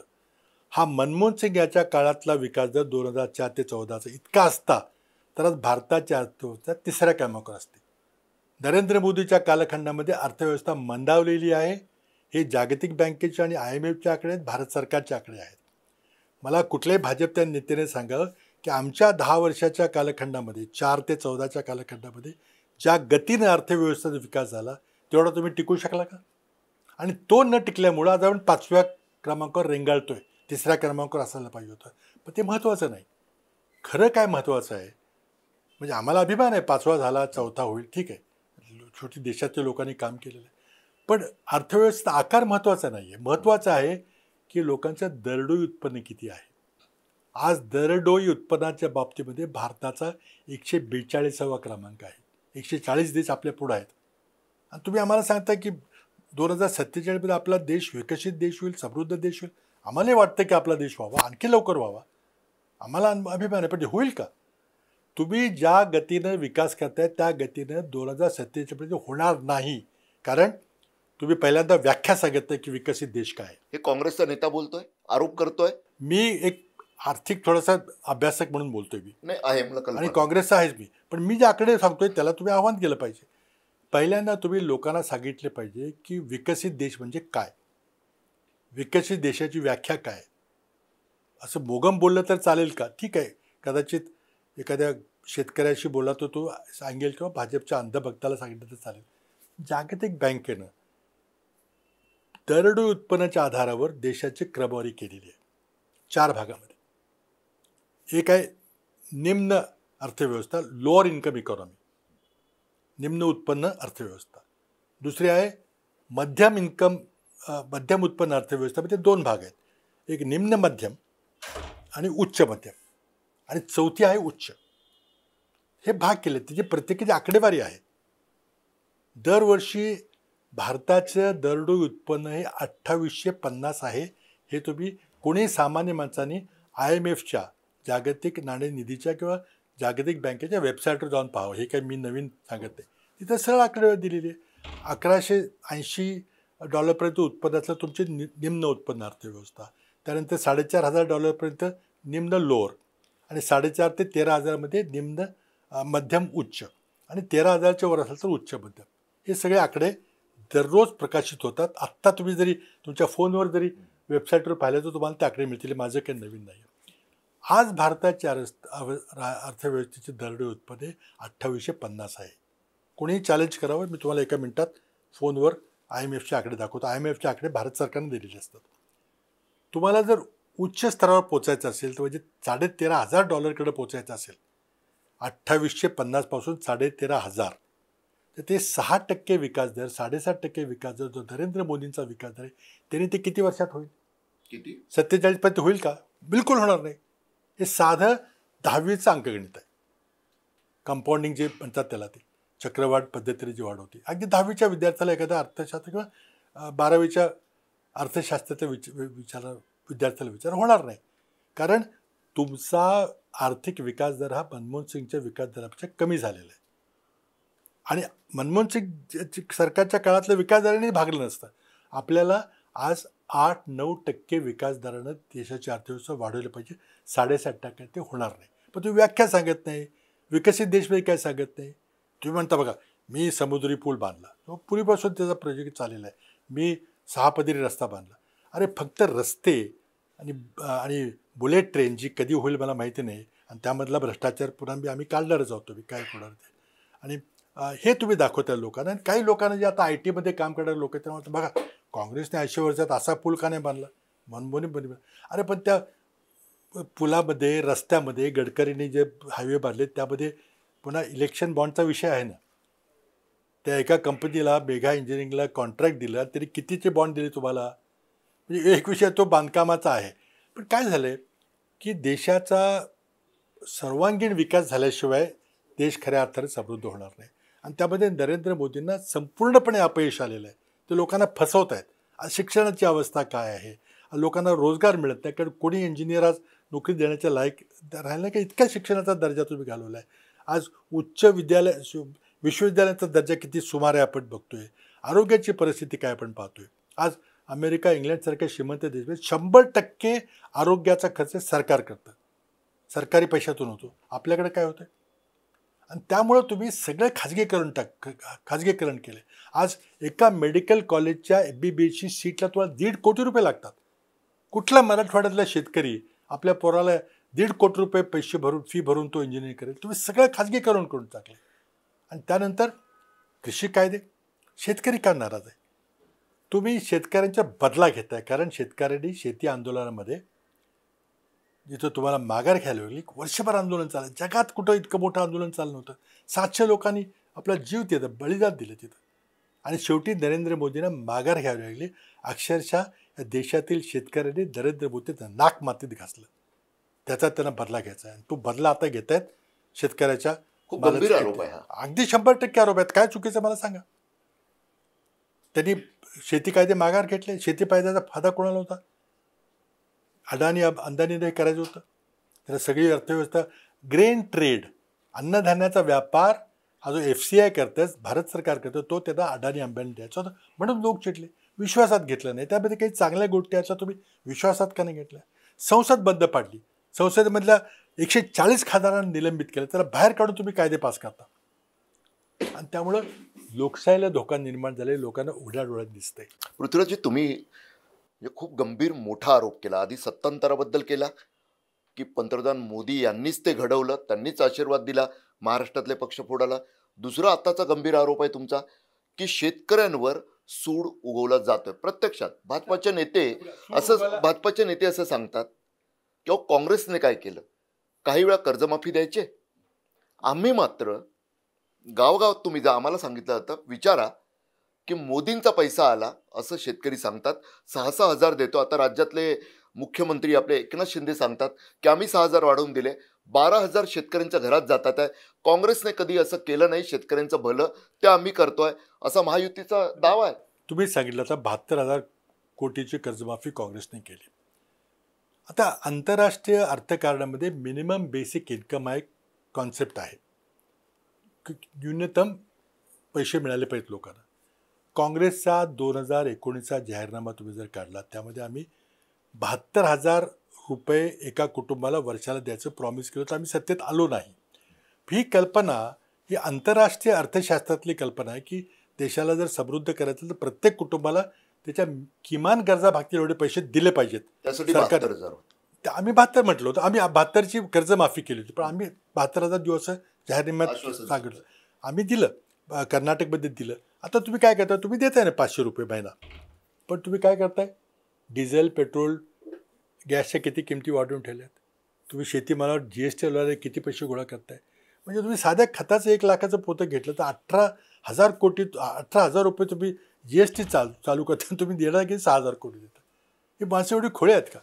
हा मनमोहन सिंग याच्या काळातला विकास दर दोन हजार चार ते चौदाचा इतका असता तर आज भारताची अर्थव्यवस्था तिसऱ्या क्रमांकावर असते नरेंद्र मोदीच्या कालखंडामध्ये अर्थव्यवस्था मंदावलेली आहे हे जागतिक बँकेचे आणि आय एम एफच्या आकडे आहेत भारत सरकारच्या आकडे आहेत मला कुठल्याही भाजपच्या नेत्याने सांगावं की आमच्या दहा वर्षाच्या कालखंडामध्ये चार ते चौदाच्या कालखंडामध्ये ज्या गतीनं अर्थव्यवस्थेचा विकास झाला तेवढा तुम्ही टिकू शकला का आणि तो न टिकल्यामुळं आज आपण पाचव्या क्रमांकावर रेंगाळतोय तिसऱ्या क्रमांकावर असायला पाहिजे होतं पण ते महत्त्वाचं नाही खरं काय महत्त्वाचं आहे म्हणजे आम्हाला अभिमान आहे पाचवा झाला चौथा होईल ठीक आहे छोटी देशातल्या लोकांनी काम केलेलं आहे पण अर्थव्यवस्थेचा आकार महत्त्वाचा नाही आहे महत्त्वाचं आहे की लोकांचं दरडोई उत्पन्न किती आहे आज दरडोई उत्पन्नाच्या बाबतीमध्ये भारताचा एकशे बेचाळीसावा क्रमांक आहे एकशे चाळीस देश आपल्या पुढं आहेत आणि तुम्ही आम्हाला सांगता की दोन हजार सत्तेचाळीसमध्ये आपला देश विकसित देश होईल समृद्ध देश होईल आम्हालाही वाटतं की आपला देश व्हावा आणखी लवकर व्हावा आम्हाला अभिमान आहे पण होईल का तुम्ही ज्या गतीनं विकास करताय त्या गतीनं दोन हजार सत्तेचाळीसमध्ये होणार नाही कारण तुम्ही पहिल्यांदा व्याख्या सांगितलं की विकसित देश काय हे काँग्रेसचा नेता बोलतोय आरोप करतोय मी एक आर्थिक थोडासा अभ्यासक म्हणून बोलतोय मी आहे आणि काँग्रेसचा आहेच मी पण मी जे आकडे सांगतोय त्याला तुम्ही आव्हान केलं पाहिजे पहिल्यांदा तुम्ही लोकांना सांगितले पाहिजे की विकसित देश म्हणजे काय विकसित देशाची व्याख्या काय असं मोगम बोललं तर चालेल का ठीक आहे कदाचित एखाद्या शेतकऱ्याशी बोला तर तो सांगेल किंवा भाजपच्या अंधभक्ताला सांगितलं तर चालेल जागतिक बँकेनं दरडू उत्पन्नाच्या आधारावर देशाची क्रमवारी केलेली आहे चार भागामध्ये एक आहे निम्न अर्थव्यवस्था लोअर इन्कम इकॉनॉमी निम्न उत्पन्न अर्थव्यवस्था दुसरी आहे मध्यम इन्कम मध्यम उत्पन्न अर्थव्यवस्था म्हणजे दोन भाग आहेत एक निम्न मध्यम आणि उच्च मध्यम आणि चौथी आहे उच्च हे भाग केले त्याची प्रत्येकीची आकडेवारी आहे दरवर्षी भारताचं दरडोई उत्पन्न हे अठ्ठावीसशे पन्नास आहे हे तुम्ही कोणी सामान्य माणसाने आय एम एफच्या जागतिक नाणेनिधीच्या किंवा जागतिक बँकेच्या वेबसाईटवर जाऊन पाहावं हे काही मी नवीन सांगत नाही तिथं सरळ आकडेवारी दिलेली आहे अकराशे ऐंशी डॉलरपर्यंत उत्पन्न असलं तुमची नि निम्न उत्पन्न अर्थव्यवस्था त्यानंतर साडेचार हजार डॉलरपर्यंत निम्न लोअर आणि साडेचार ते तेरा हजारमध्ये निम्न मध्यम उच्च आणि तेरा हजारच्या वर असेल तर उच्च मध्यम हे सगळे आकडे दररोज प्रकाशित होतात आत्ता तुम्ही जरी तुमच्या फोनवर जरी वेबसाईटवर पाहिलं तर तुम्हाला ते आकडे मिळतील माझं काही नवीन नाही आज भारताची अर्थव्यवस्थेची दरडे उत्पन्न अठ्ठावीसशे पन्नास आहे कोणीही चॅलेंज करावं मी तुम्हाला एका मिनटात फोनवर आय एम एफचे आकडे दाखवतो आय एम एफचे आकडे भारत सरकारने दिलेले असतात तुम्हाला जर उच्च स्तरावर पोचायचं असेल तर म्हणजे साडेतेरा हजार डॉलरकडे पोचायचं असेल अठ्ठावीसशे पन्नासपासून साडेतेरा हजार तर ते सहा टक्के विकास दर साडेसात टक्के विकास दर जो नरेंद्र मोदींचा विकास दर आहे त्याने ते किती वर्षात होईल किती सत्तेचाळीसपर्यंत होईल का बिलकुल होणार नाही हे साधं दहावीचं अंकगणित आहे कंपाऊंडिंग जे म्हणतात त्याला ते चक्रवाढ पद्धतीने जी वाढ होती अगदी दहावीच्या विद्यार्थ्याला एखादा अर्थशास्त्र किंवा बारावीच्या अर्थशास्त्राच्या विच विचार विद्यार्थ्याला विचार होणार नाही कारण तुमचा आर्थिक विकास दर हा मनमोहन सिंगच्या विकास दरापेक्षा कमी झालेला आहे आणि मनमोहन सिंग सरकारच्या काळातल्या विकास दराने भागलं नसतं आपल्याला आज आठ नऊ टक्के विकास दरानं देशाची अर्थव्यवस्था वाढवली पाहिजे साडेसात टक्के ते होणार नाही पण तुम्ही व्याख्या सांगत नाही विकसित देशमध्ये काय सांगत नाही तुम्ही म्हणता बघा मी समुद्री पूल बांधला पूर्वीपासून त्याचा प्रोजेक्ट चाललेला आहे मी सहा पदरी रस्ता बांधला अरे फक्त रस्ते आणि आणि बुलेट ट्रेन जी कधी होईल मला माहिती नाही आणि त्यामधला भ्रष्टाचार पुन्हा बी आम्ही काढणारच आहोत तुम्ही काय करणार ते आणि हे तुम्ही दाखवता लोकांना आणि काही लोकांना जे आता आय टीमध्ये काम करणारे लोक आहेत त्यामुळे बघा काँग्रेसने ऐंशी वर्षात असा पूल का नाही बांधला मनमोनी अरे पण त्या पुलामध्ये रस्त्यामध्ये गडकरींनी जे हायवे बांधले त्यामध्ये पुन्हा इलेक्शन बॉन्डचा विषय आहे ना त्या एका कंपनीला मेघा इंजिनिअरिंगला कॉन्ट्रॅक्ट दिला तरी कितीचे बॉन्ड दिले तुम्हाला म्हणजे एक विषय तो बांधकामाचा आहे पण काय झालं आहे की देशाचा सर्वांगीण विकास झाल्याशिवाय देश खऱ्या अर्थाने समृद्ध होणार नाही आणि त्यामध्ये नरेंद्र मोदींना संपूर्णपणे अपयश आलेलं आहे ते लोकांना फसवत आहेत शिक्षणाची अवस्था काय आहे लोकांना रोजगार मिळत नाही कारण कोणी इंजिनियर आज नोकरी देण्याच्या लायक राहिले नाही का इतक्या शिक्षणाचा दर्जा तुम्ही घालवला आहे आज उच्च विद्यालय विश्वविद्यालयाचा दर्जा किती सुमारे आपण बघतोय आरोग्याची परिस्थिती काय आपण पाहतोय आज अमेरिका इंग्लंडसारख्या श्रीमंत देश शंभर टक्के आरोग्याचा खर्च सरकार करतं सरकारी पैशातून होतो आपल्याकडे काय होतं आणि त्यामुळं तुम्ही सगळं खाजगीकरण टाक खाजगीकरण केले आज एका मेडिकल कॉलेजच्या एम बी बी एसची सीटला तुम्हाला दीड कोटी रुपये लागतात कुठला मराठवाड्यातला शेतकरी आपल्या पोराला दीड कोटी रुपये पैसे भरून फी भरून तो इंजिनिअरिंग करेल तुम्ही सगळं खाजगीकरण करून टाकले आणि त्यानंतर कृषी कायदे शेतकरी का नाराज आहे तुम्ही शेतकऱ्यांच्या बदला घेताय कारण शेतकऱ्यांनी शेती आंदोलनामध्ये जिथं तुम्हाला माघार घ्यायला लागली वर्षभर आंदोलन चाललं जगात कुठं इतकं मोठं आंदोलन चाललं नव्हतं सातशे लोकांनी आपला जीव तिथं बळीदात दिलं तिथं आणि शेवटी नरेंद्र मोदींना माघार घ्यावी लागली अक्षरशः या देशातील शेतकऱ्यांनी नरेंद्र मोदींना नाक मातीत घासलं त्याचा त्यांना बदला घ्यायचा आहे तो बदला आता घेत आहेत शेतकऱ्याच्या अगदी शंभर टक्के आरोप आहेत काय चुकीचं मला सांगा त्यांनी शेती कायदे माघार घेतले शेती फायद्याचा फायदा कोणाला होता अडाणी अंदानीने करायचं होतं त्याला सगळी अर्थव्यवस्था ग्रेन ट्रेड अन्नधान्याचा व्यापार हा जो एफ सी आय करतंच भारत सरकार करतं तो त्याला अडाणी अंबानी द्यायचा होता म्हणून लोक चिटले विश्वासात घेतलं नाही त्यामध्ये काही चांगल्या गोष्टी याच्या तुम्ही विश्वासात का नाही घेतल्या संसद बंद पाडली संसदेमधल्या एकशे चाळीस खासदारांना निलंबित केलं त्याला बाहेर काढून तुम्ही कायदे पास करता आणि त्यामुळं लोकशाहीला धोका निर्माण झाले लोकांना उघड्या डोळ्यात दिसतंय पृथ्वीराजी तुम्ही म्हणजे खूप गंभीर मोठा आरोप केला आधी सत्तांतराबद्दल केला की पंतप्रधान मोदी यांनीच ते घडवलं त्यांनीच आशीर्वाद दिला महाराष्ट्रातले पक्ष फोडाला दुसरा आत्ताचा गंभीर आरोप आहे तुमचा की शेतकऱ्यांवर सूड उगवला जातोय प्रत्यक्षात भाजपाचे नेते असं भाजपाचे नेते असं सांगतात किंवा काँग्रेसने काय केलं काही वेळा कर्जमाफी द्यायचे आम्ही मात्र गावगावात तुम्ही जा आम्हाला सांगितलं जातं विचारा की मोदींचा पैसा आला असं शेतकरी सांगतात सहा सहा हजार देतो आता राज्यातले मुख्यमंत्री आपले एकनाथ शिंदे सांगतात की आम्ही सहा हजार वाढवून दिले बारा हजार शेतकऱ्यांच्या घरात जातात आहे काँग्रेसने कधी असं केलं नाही शेतकऱ्यांचं भलं ते आम्ही करतोय असा महायुतीचा दावा आहे तुम्ही सांगितलं आता बहात्तर हजार कोटीची कर्जमाफी काँग्रेसने केली आता आंतरराष्ट्रीय अर्थकारणामध्ये मिनिमम बेसिक इन्कम हा एक कॉन्सेप्ट आहे न्यूनतम पैसे मिळाले पाहिजेत लोकांना काँग्रेसचा दोन हजार एकोणीसचा जाहीरनामा तुम्ही जर काढला त्यामध्ये आम्ही बहात्तर हजार रुपये एका कुटुंबाला वर्षाला द्यायचं प्रॉमिस केलं तर आम्ही सत्तेत आलो नाही ही कल्पना ही आंतरराष्ट्रीय अर्थशास्त्रातली कल्पना आहे की देशाला जर समृद्ध करायचं तर प्रत्येक कुटुंबाला त्याच्या किमान गरजा भागतील एवढे पैसे दिले पाहिजेत त्यासाठी सरकार आम्ही बहात्तर म्हटलं होतं आम्ही बहात्तरची माफी केली होती पण आम्ही बहात्तर हजार दिवस जाहीरनाम्यात सांगितलं आम्ही दिलं कर्नाटकमध्ये दिलं आता तुम्ही काय करता तुम्ही देताय ना पाचशे रुपये महिना पण तुम्ही काय करताय डिझेल पेट्रोल गॅसच्या किती किमती वाढवून ठेवल्यात तुम्ही शेतीमालावर जी एस टी लावले किती पैसे गोळा करताय म्हणजे तुम्ही साध्या खताचं एक लाखाचं पोतं घेतलं तर अठरा हजार कोटी अठरा हजार रुपये तुम्ही जी एस टी चाल चालू करता तुम्ही देणार की सहा हजार कोटी देता हे माणसं एवढी खोळे आहेत का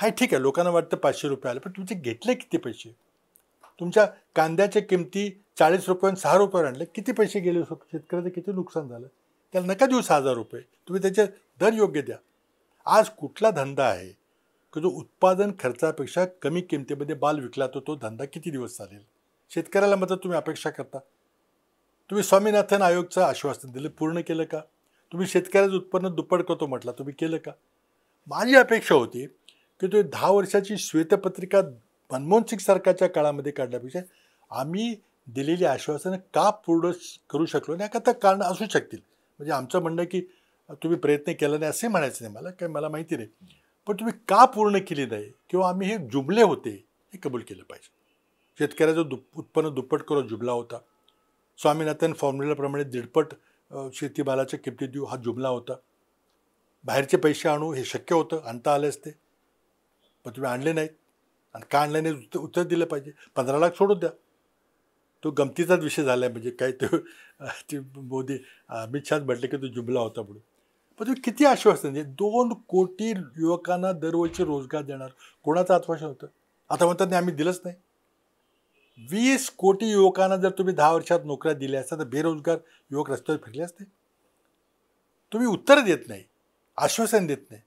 हाय ठीक आहे लोकांना वाटतं पाचशे रुपये आले पण तुमचे घेतले किती पैसे तुमच्या कांद्याच्या किमती चाळीस रुपयाहून सहा रुपयावर आणले किती पैसे गेले शेतकऱ्याचं किती नुकसान झालं त्याला नका देऊ सहा हजार रुपये तुम्ही त्याचे दर योग्य द्या आज कुठला धंदा आहे की जो उत्पादन खर्चापेक्षा कमी किमतीमध्ये बाल विकला तो तो धंदा किती दिवस चालेल शेतकऱ्याला मात्र तुम्ही अपेक्षा करता तुम्ही स्वामीनाथन आयोगचं आश्वासन दिलं पूर्ण केलं का तुम्ही शेतकऱ्याचं उत्पन्न दुप्पट करतो म्हटला तुम्ही केलं का माझी अपेक्षा होती की तुम्ही दहा वर्षाची श्वेतपत्रिका मनमोहन सिंग सरकारच्या काळामध्ये काढल्यापेक्षा आम्ही दिलेली आश्वासनं का पूर्ण करू शकलो नाही का कारण असू शकतील म्हणजे आमचं म्हणणं की तुम्ही प्रयत्न केला नाही असे म्हणायचं नाही मला काय मला माहिती नाही पण तुम्ही का पूर्ण केली नाही किंवा आम्ही हे जुमले होते हे कबूल केलं पाहिजे शेतकऱ्याचं दुप उत्पन्न दुप्पट करून जुमला होता स्वामीनाथन फॉर्म्युलाप्रमाणे दीडपट शेतीमालाच्या किमती देऊ हा जुमला होता बाहेरचे पैसे आणू हे शक्य होतं आणता आले असते पण तुम्ही आणले नाहीत आणि का नाही उत्तर दिलं पाहिजे पंधरा लाख सोडून द्या तो गमतीचाच विषय झाला आहे म्हणजे काय तो ते मोदी अमित शहाच म्हटलं की तो जुमला होता म्हणून पण तुम्ही किती आश्वासन दे दोन कोटी युवकांना दरवर्षी रोजगार देणार कोणाचं आश्वासन होतं आता म्हणतात नाही आम्ही दिलंच नाही वीस कोटी युवकांना जर तुम्ही दहा वर्षात नोकऱ्या दिल्या असता तर बेरोजगार युवक रस्त्यावर फिरले असते तुम्ही उत्तर देत नाही आश्वासन देत नाही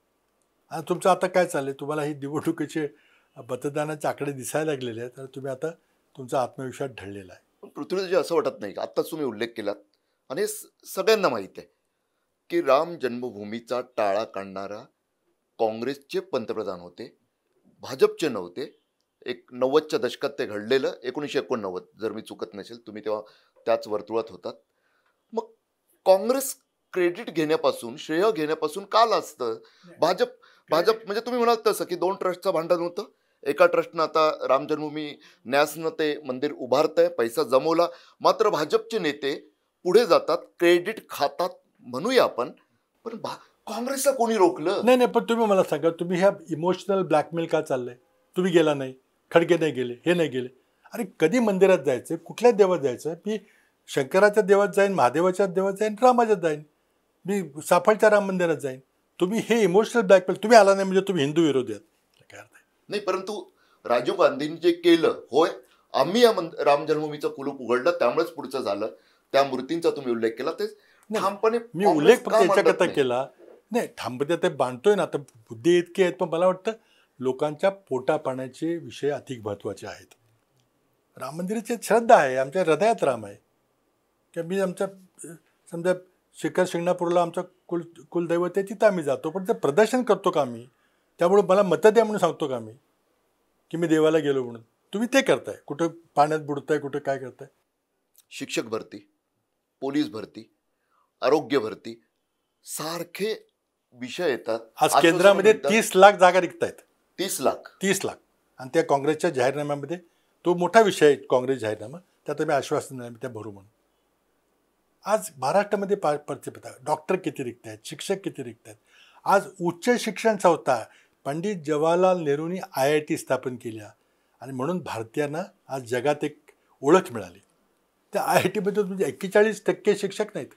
आणि तुमचं आता काय चाललं आहे तुम्हाला ही निवडणुकीचे मतदानाचे आकडे दिसायला लागलेले आहेत तर तुम्ही आता तुमचा आत्मविश्वास ढळलेला आहे पण जे असं वाटत नाही आत्ताच तुम्ही उल्लेख केलात आणि हे सगळ्यांना माहीत आहे की राम जन्मभूमीचा टाळा काढणारा काँग्रेसचे पंतप्रधान होते भाजपचे नव्हते एक नव्वदच्या दशकात ते घडलेलं एकोणीसशे एकोणनव्वद जर मी चुकत नसेल तुम्ही तेव्हा त्याच वर्तुळात होतात मग काँग्रेस क्रेडिट घेण्यापासून श्रेय घेण्यापासून का असतं भाजप भाजप म्हणजे तुम्ही म्हणाल तसं की दोन ट्रस्टचं भांडण होतं एका ट्रस्टनं आता रामजन्मभूमी न्यासनं ते मंदिर उभारत आहे पैसा जमवला मात्र भाजपचे नेते पुढे जातात क्रेडिट खातात म्हणूया आपण पण भा काँग्रेसला कोणी रोखलं नाही नाही पण तुम्ही मला सांगा तुम्ही ह्या इमोशनल ब्लॅकमेल का चाललंय तुम्ही गेला नाही खडगे नाही गेले हे नाही गेले अरे कधी मंदिरात जायचं कुठल्या देवात जायचं मी शंकराच्या देवात जाईन महादेवाच्या देवात जाईन रामाच्या जाईन मी साफळच्या राम मंदिरात जाईन तुम्ही हे इमोशनल ब्लॅकमेल तुम्ही आला नाही म्हणजे तुम्ही हिंदू विरोधी आहात नाही परंतु राजीव गांधींनी जे केलं होय आम्ही या मंद राम जन्मभूमीचं कुलूप उघडलं त्यामुळेच पुढचं झालं त्या मूर्तींचा तुम्ही उल्लेख केला तेच ठामपणे मी उल्लेख फक्त केला नाही ठामपणे ते बांधतोय ना आता बुद्धी इतकी आहेत पण मला वाटतं लोकांच्या पोटा पाण्याचे विषय अधिक महत्वाचे आहेत राम मंदिराची श्रद्धा आहे आमच्या हृदयात राम आहे किंवा मी आमच्या समजा शिखर शिंगणापूरला आमच्या कुल कुलदैवतेची तर आम्ही जातो पण ते प्रदर्शन करतो का आम्ही त्यामुळे मला मतं द्या म्हणून सांगतो का मी की मी देवाला गेलो म्हणून तुम्ही ते करताय कुठं पाण्यात बुडताय कुठं काय करताय शिक्षक भरती पोलीस भरती आरोग्य भरती सारखे विषय येतात आज केंद्रामध्ये तीस लाख जागा रिक्त आहेत तीस लाख तीस लाख आणि त्या काँग्रेसच्या जाहीरनाम्यामध्ये तो मोठा विषय आहे काँग्रेस जाहीरनामा त्यात मी आश्वासन मी त्या भरू म्हणून आज महाराष्ट्रामध्ये पा डॉक्टर किती रिक्त आहेत शिक्षक किती रिक्त आहेत आज उच्च शिक्षण संस्था पंडित जवाहरलाल नेहरूंनी आय आय टी स्थापन केल्या आणि म्हणून भारतीयांना आज जगात एक ओळख मिळाली त्या आय आय टीमध्ये म्हणजे तुमचे एक्केचाळीस टक्के शिक्षक नाहीत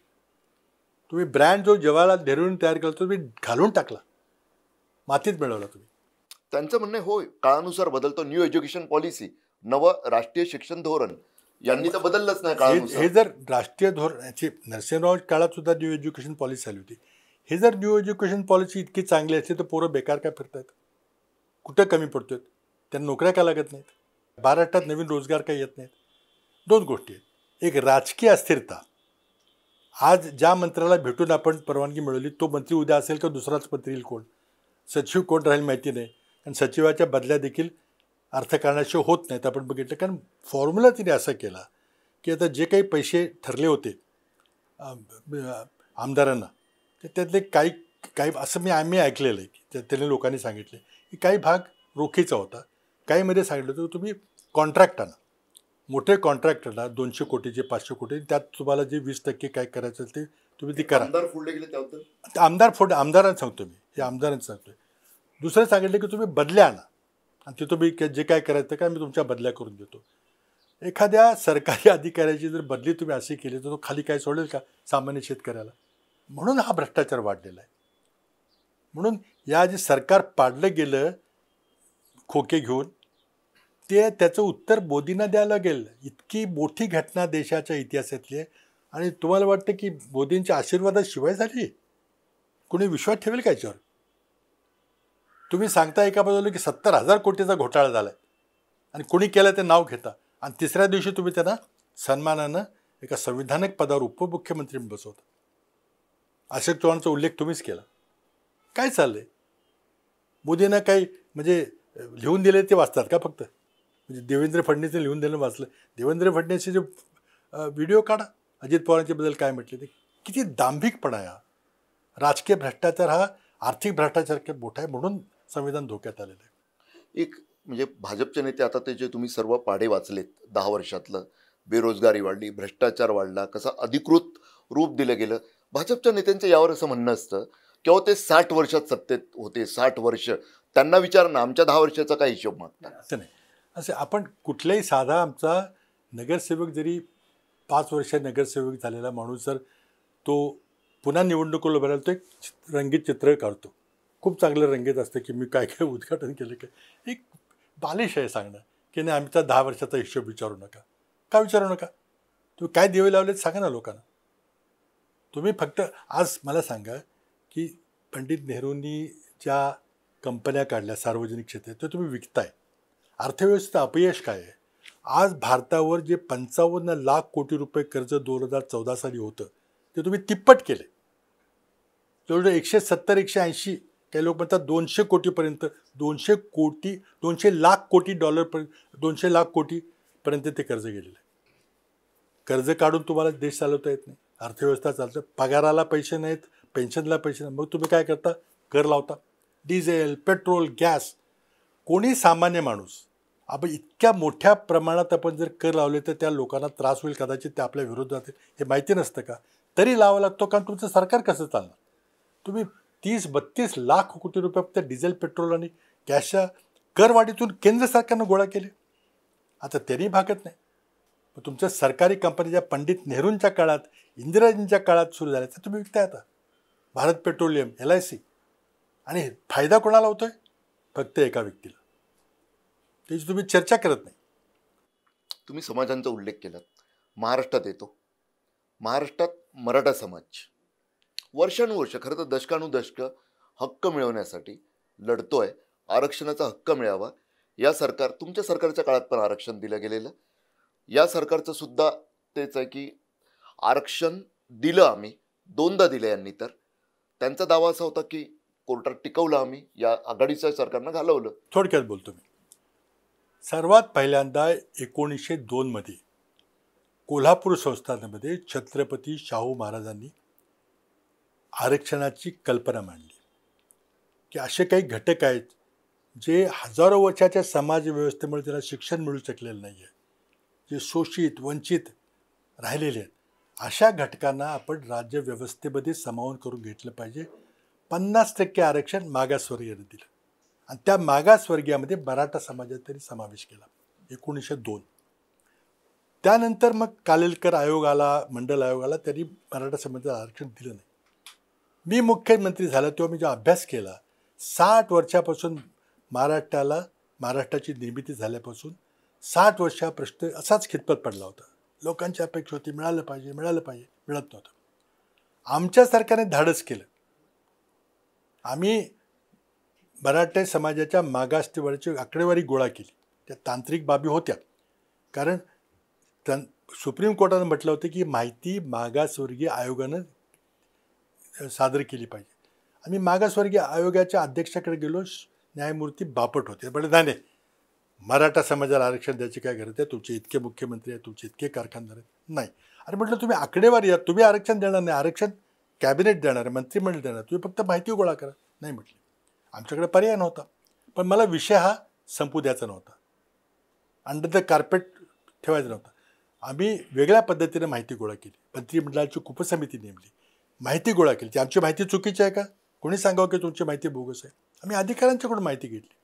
तुम्ही ब्रँड जो जवाहरलाल नेहरूंनी तयार केला तो तुम्ही घालून टाकला मातीत मिळवला तुम्ही त्यांचं म्हणणं होय काळानुसार बदलतो न्यू एज्युकेशन पॉलिसी नवं राष्ट्रीय शिक्षण धोरण यांनी तर बदललंच नाही हे जर राष्ट्रीय धोरण नरसिंहराव काळात सुद्धा न्यू एज्युकेशन पॉलिसी आली होती हे जर न्यू एज्युकेशन पॉलिसी इतकी चांगली असते तर पोरं बेकार का आहेत कुठं कमी पडतो आहेत त्यांना नोकऱ्या का लागत नाहीत महाराष्ट्रात नवीन रोजगार काही येत नाहीत दोन गोष्टी आहेत एक राजकीय अस्थिरता आज ज्या मंत्र्याला भेटून आपण परवानगी मिळवली तो मंत्री उद्या असेल का दुसराच मंत्री येईल कोण सचिव कोण राहील माहिती नाही आणि सचिवाच्या बदल्या देखील अर्थकारणाशिवाय होत नाहीत आपण बघितलं कारण फॉर्म्युला तिने असा केला की आता जे काही पैसे ठरले होते आमदारांना तर त्यातले काही काही असं मी आम्ही ऐकलेलं आहे की त्याने लोकांनी सांगितले की काही भाग रोखीचा होता काहीमध्ये सांगितलं होतं तुम्ही कॉन्ट्रॅक्ट आणा मोठे कॉन्ट्रॅक्ट आणा दोनशे कोटीचे पाचशे कोटी त्यात तुम्हाला जे वीस टक्के काय करायचं ते तुम्ही ते करा आमदार फोडले गेले आमदार फोड आमदारांना सांगतो मी हे आमदारांना सांगतोय दुसरं सांगितलं की तुम्ही बदल्या आणा आणि ते तुम्ही जे काय करायचं काय मी तुमच्या बदल्या करून देतो एखाद्या सरकारी अधिकाऱ्याची जर बदली तुम्ही अशी केली तर तो खाली काय सोडेल का सामान्य शेतकऱ्याला म्हणून हा भ्रष्टाचार वाढलेला आहे म्हणून या जे सरकार पाडलं गेलं खोके घेऊन ते त्याचं उत्तर मोदींना द्यायला गेलं इतकी मोठी घटना देशाच्या इतिहासातली आहे आणि तुम्हाला वाटतं की मोदींच्या आशीर्वादाशिवाय झाली कोणी विश्वास ठेवेल का याच्यावर तुम्ही सांगता एका बाजूला की सत्तर हजार कोटीचा घोटाळा झाला आहे आणि कोणी केलं ते नाव घेता आणि तिसऱ्या दिवशी तुम्ही त्यांना सन्मानानं एका संविधानिक पदावर उपमुख्यमंत्री बसवता अशोक चव्हाणचा उल्लेख तुम्हीच केला काय चाललंय मोदींना काही म्हणजे लिहून दिले ते वाचतात का फक्त म्हणजे देवेंद्र फडणवीसने लिहून दिलं वाचलं देवेंद्र फडणवीसचे जे व्हिडिओ काढा अजित पवारांच्याबद्दल काय म्हटले ते किती दांभिकपणा या राजकीय भ्रष्टाचार हा आर्थिक भ्रष्टाचार मोठा आहे म्हणून संविधान धोक्यात आलेलं आहे एक म्हणजे भाजपचे नेते आता ते जे तुम्ही सर्व पाडे वाचलेत दहा वर्षातलं बेरोजगारी वाढली भ्रष्टाचार वाढला कसा अधिकृत रूप दिलं गेलं भाजपच्या नेत्यांचं यावर असं म्हणणं असतं किंवा ते साठ वर्षात सत्तेत होते साठ वर्ष त्यांना विचार ना आमच्या दहा वर्षाचा काय हिशोब मागता असं नाही असं आपण कुठल्याही साधा आमचा नगरसेवक जरी पाच वर्ष नगरसेवक झालेला माणूस जर तो पुन्हा निवडणूक बघायला तो एक रंगीत चित्र काढतो खूप चांगलं रंगीत असतं की मी काय काय उद्घाटन केलं काय एक बालिश आहे सांगणं की नाही आमचा दहा वर्षाचा हिशोब विचारू नका का विचारू नका तुम्ही काय देवे लावलेत सांगा ना लोकांना तुम्ही फक्त आज मला सांगा की पंडित नेहरूंनी ज्या कंपन्या काढल्या सार्वजनिक क्षेत्रात त्या तुम्ही विकताय अर्थव्यवस्थेचं अपयश काय आहे आज भारतावर जे पंचावन्न लाख कोटी रुपये कर्ज दोन हजार चौदा साली होतं ते तुम्ही तिप्पट केले जवळजवळ एकशे सत्तर एकशे ऐंशी काही लोक म्हणतात दोनशे कोटीपर्यंत दोनशे कोटी दोनशे लाख कोटी डॉलरपर्यंत दोनशे लाख कोटीपर्यंत ते कर्ज गेलेलं आहे कर्ज काढून तुम्हाला देश चालवता येत नाही अर्थव्यवस्था चालते पगाराला पैसे नाहीत पेन्शनला पैसे नाहीत मग तुम्ही काय करता कर लावता डिझेल पेट्रोल गॅस कोणी सामान्य माणूस आपण इतक्या मोठ्या प्रमाणात आपण जर कर लावले तर त्या लोकांना त्रास होईल कदाचित ते आपल्या विरोधात जातील हे माहिती नसतं का तरी लावा लागतो कारण तुमचं सरकार कसं चालणार तुम्ही तीस बत्तीस लाख कोटी रुपये त्या डिझेल पेट्रोल आणि गॅसच्या करवाढीतून केंद्र सरकारनं गोळा केले आता तरी भागत नाही तुमच्या सरकारी कंपनी ज्या पंडित नेहरूंच्या काळात इंदिराजींच्या काळात सुरू झाल्या त्या तुम्ही विकताय आता Bharat petroleum L I C आणि फायदा कोणाला होतोय फक्त एका व्यक्तीला त्याची तुम्ही चर्चा करत नाही तुम्ही समाजांचा उल्लेख केला महाराष्ट्रात येतो महाराष्ट्रात मराठा समाज वर्षानुवर्ष खरं तर दशकानुदशक हक्क मिळवण्यासाठी लढतोय आरक्षणाचा हक्क मिळावा या सरकार तुमच्या सरकारच्या काळात पण आरक्षण दिलं गेलेलं या सरकारचं सुद्धा तेच आहे की आरक्षण दिलं आम्ही दोनदा दिलं यांनी तर त्यांचा दावा असा होता की कोर्टात टिकवलं आम्ही या आघाडीच्या सरकारनं घालवलं थोडक्यात बोलतो मी सर्वात पहिल्यांदा एकोणीसशे दोनमध्ये कोल्हापूर संस्थानामध्ये छत्रपती शाहू महाराजांनी आरक्षणाची कल्पना मांडली की असे काही घटक आहेत जे हजारो वर्षाच्या समाजव्यवस्थेमुळे त्याला शिक्षण मिळू शकलेलं नाही आहे जे शोषित वंचित राहिलेले आहेत अशा घटकांना आपण राज्य व्यवस्थेमध्ये समावून करून घेतलं पाहिजे पन्नास टक्के आरक्षण मागासवर्गीयांना दिलं आणि त्या मागासवर्गीयामध्ये मराठा समाजात तरी समावेश केला एकोणीसशे दोन त्यानंतर मग कालेलकर आयोगाला मंडल आयोगाला त्यांनी मराठा समाजाला आरक्षण दिलं नाही मी मुख्यमंत्री झाला तेव्हा मी जो अभ्यास केला साठ वर्षापासून महाराष्ट्राला महाराष्ट्राची निर्मिती झाल्यापासून साठ वर्षा प्रश्न असाच खितपत पडला होता लोकांची अपेक्षा होती मिळालं पाहिजे मिळालं पाहिजे मिळत नव्हतं आमच्या सरकारने धाडस केलं आम्ही मराठे समाजाच्या मागास्तीवरची आकडेवारी गोळा केली त्या तांत्रिक बाबी होत्या कारण तं सुप्रीम कोर्टानं म्हटलं होतं की माहिती मागासवर्गीय आयोगानं सादर केली पाहिजे आम्ही मागासवर्गीय आयोगाच्या अध्यक्षाकडे गेलो न्यायमूर्ती बापट होते बडे दाने मराठा समाजाला आरक्षण द्यायची काय गरज आहे तुमचे इतके मुख्यमंत्री आहेत तुमचे इतके कारखानदार आहेत नाही अरे म्हटलं तुम्ही आकडेवारी आहात तुम्ही आरक्षण देणार नाही आरक्षण कॅबिनेट देणार आहे मंत्रिमंडळ देणार तुम्ही फक्त माहिती गोळा करा नाही म्हटली आमच्याकडे पर्याय नव्हता पण मला विषय हा संपू द्यायचा नव्हता अंडर द कार्पेट ठेवायचा नव्हता आम्ही वेगळ्या पद्धतीने माहिती गोळा केली मंत्रिमंडळाची उपसमिती नेमली माहिती गोळा केली ती आमची माहिती चुकीची आहे का कोणी सांगावं की तुमची माहिती बोगस आहे आम्ही अधिकाऱ्यांच्याकडून माहिती घेतली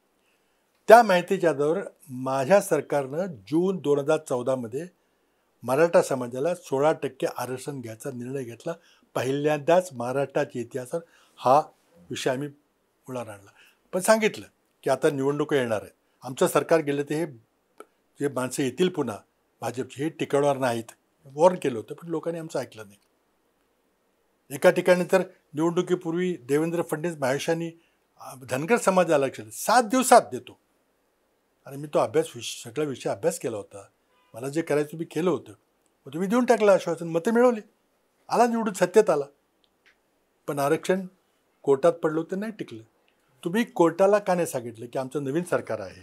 त्या माहितीच्या आधारावर माझ्या सरकारनं जून दोन हजार चौदामध्ये मराठा समाजाला सोळा टक्के आरक्षण घ्यायचा निर्णय घेतला पहिल्यांदाच महाराष्ट्राच्या इतिहासावर हा विषय आम्ही पुढा आणला पण सांगितलं की आता निवडणुका येणार आहे आमचं सरकार गेलं ते हे जे माणसं येतील पुन्हा भाजपचे हे टिकवणार नाहीत वॉर्न केलं होतं पण लोकांनी आमचं ऐकलं नाही एका ठिकाणी तर निवडणुकीपूर्वी देवेंद्र फडणवीस महेशांनी धनगर समाजाला लक्ष सात दिवसात देतो आणि मी तो अभ्यास विष सगळा विषय अभ्यास केला होता मला जे करायचं मी केलं होतं मग तुम्ही देऊन टाकलं आश्वासन मतं मिळवली आला निवडून सत्तेत आला पण आरक्षण कोर्टात पडलं होतं नाही टिकलं तुम्ही कोर्टाला का नाही सांगितलं की आमचं नवीन सरकार आहे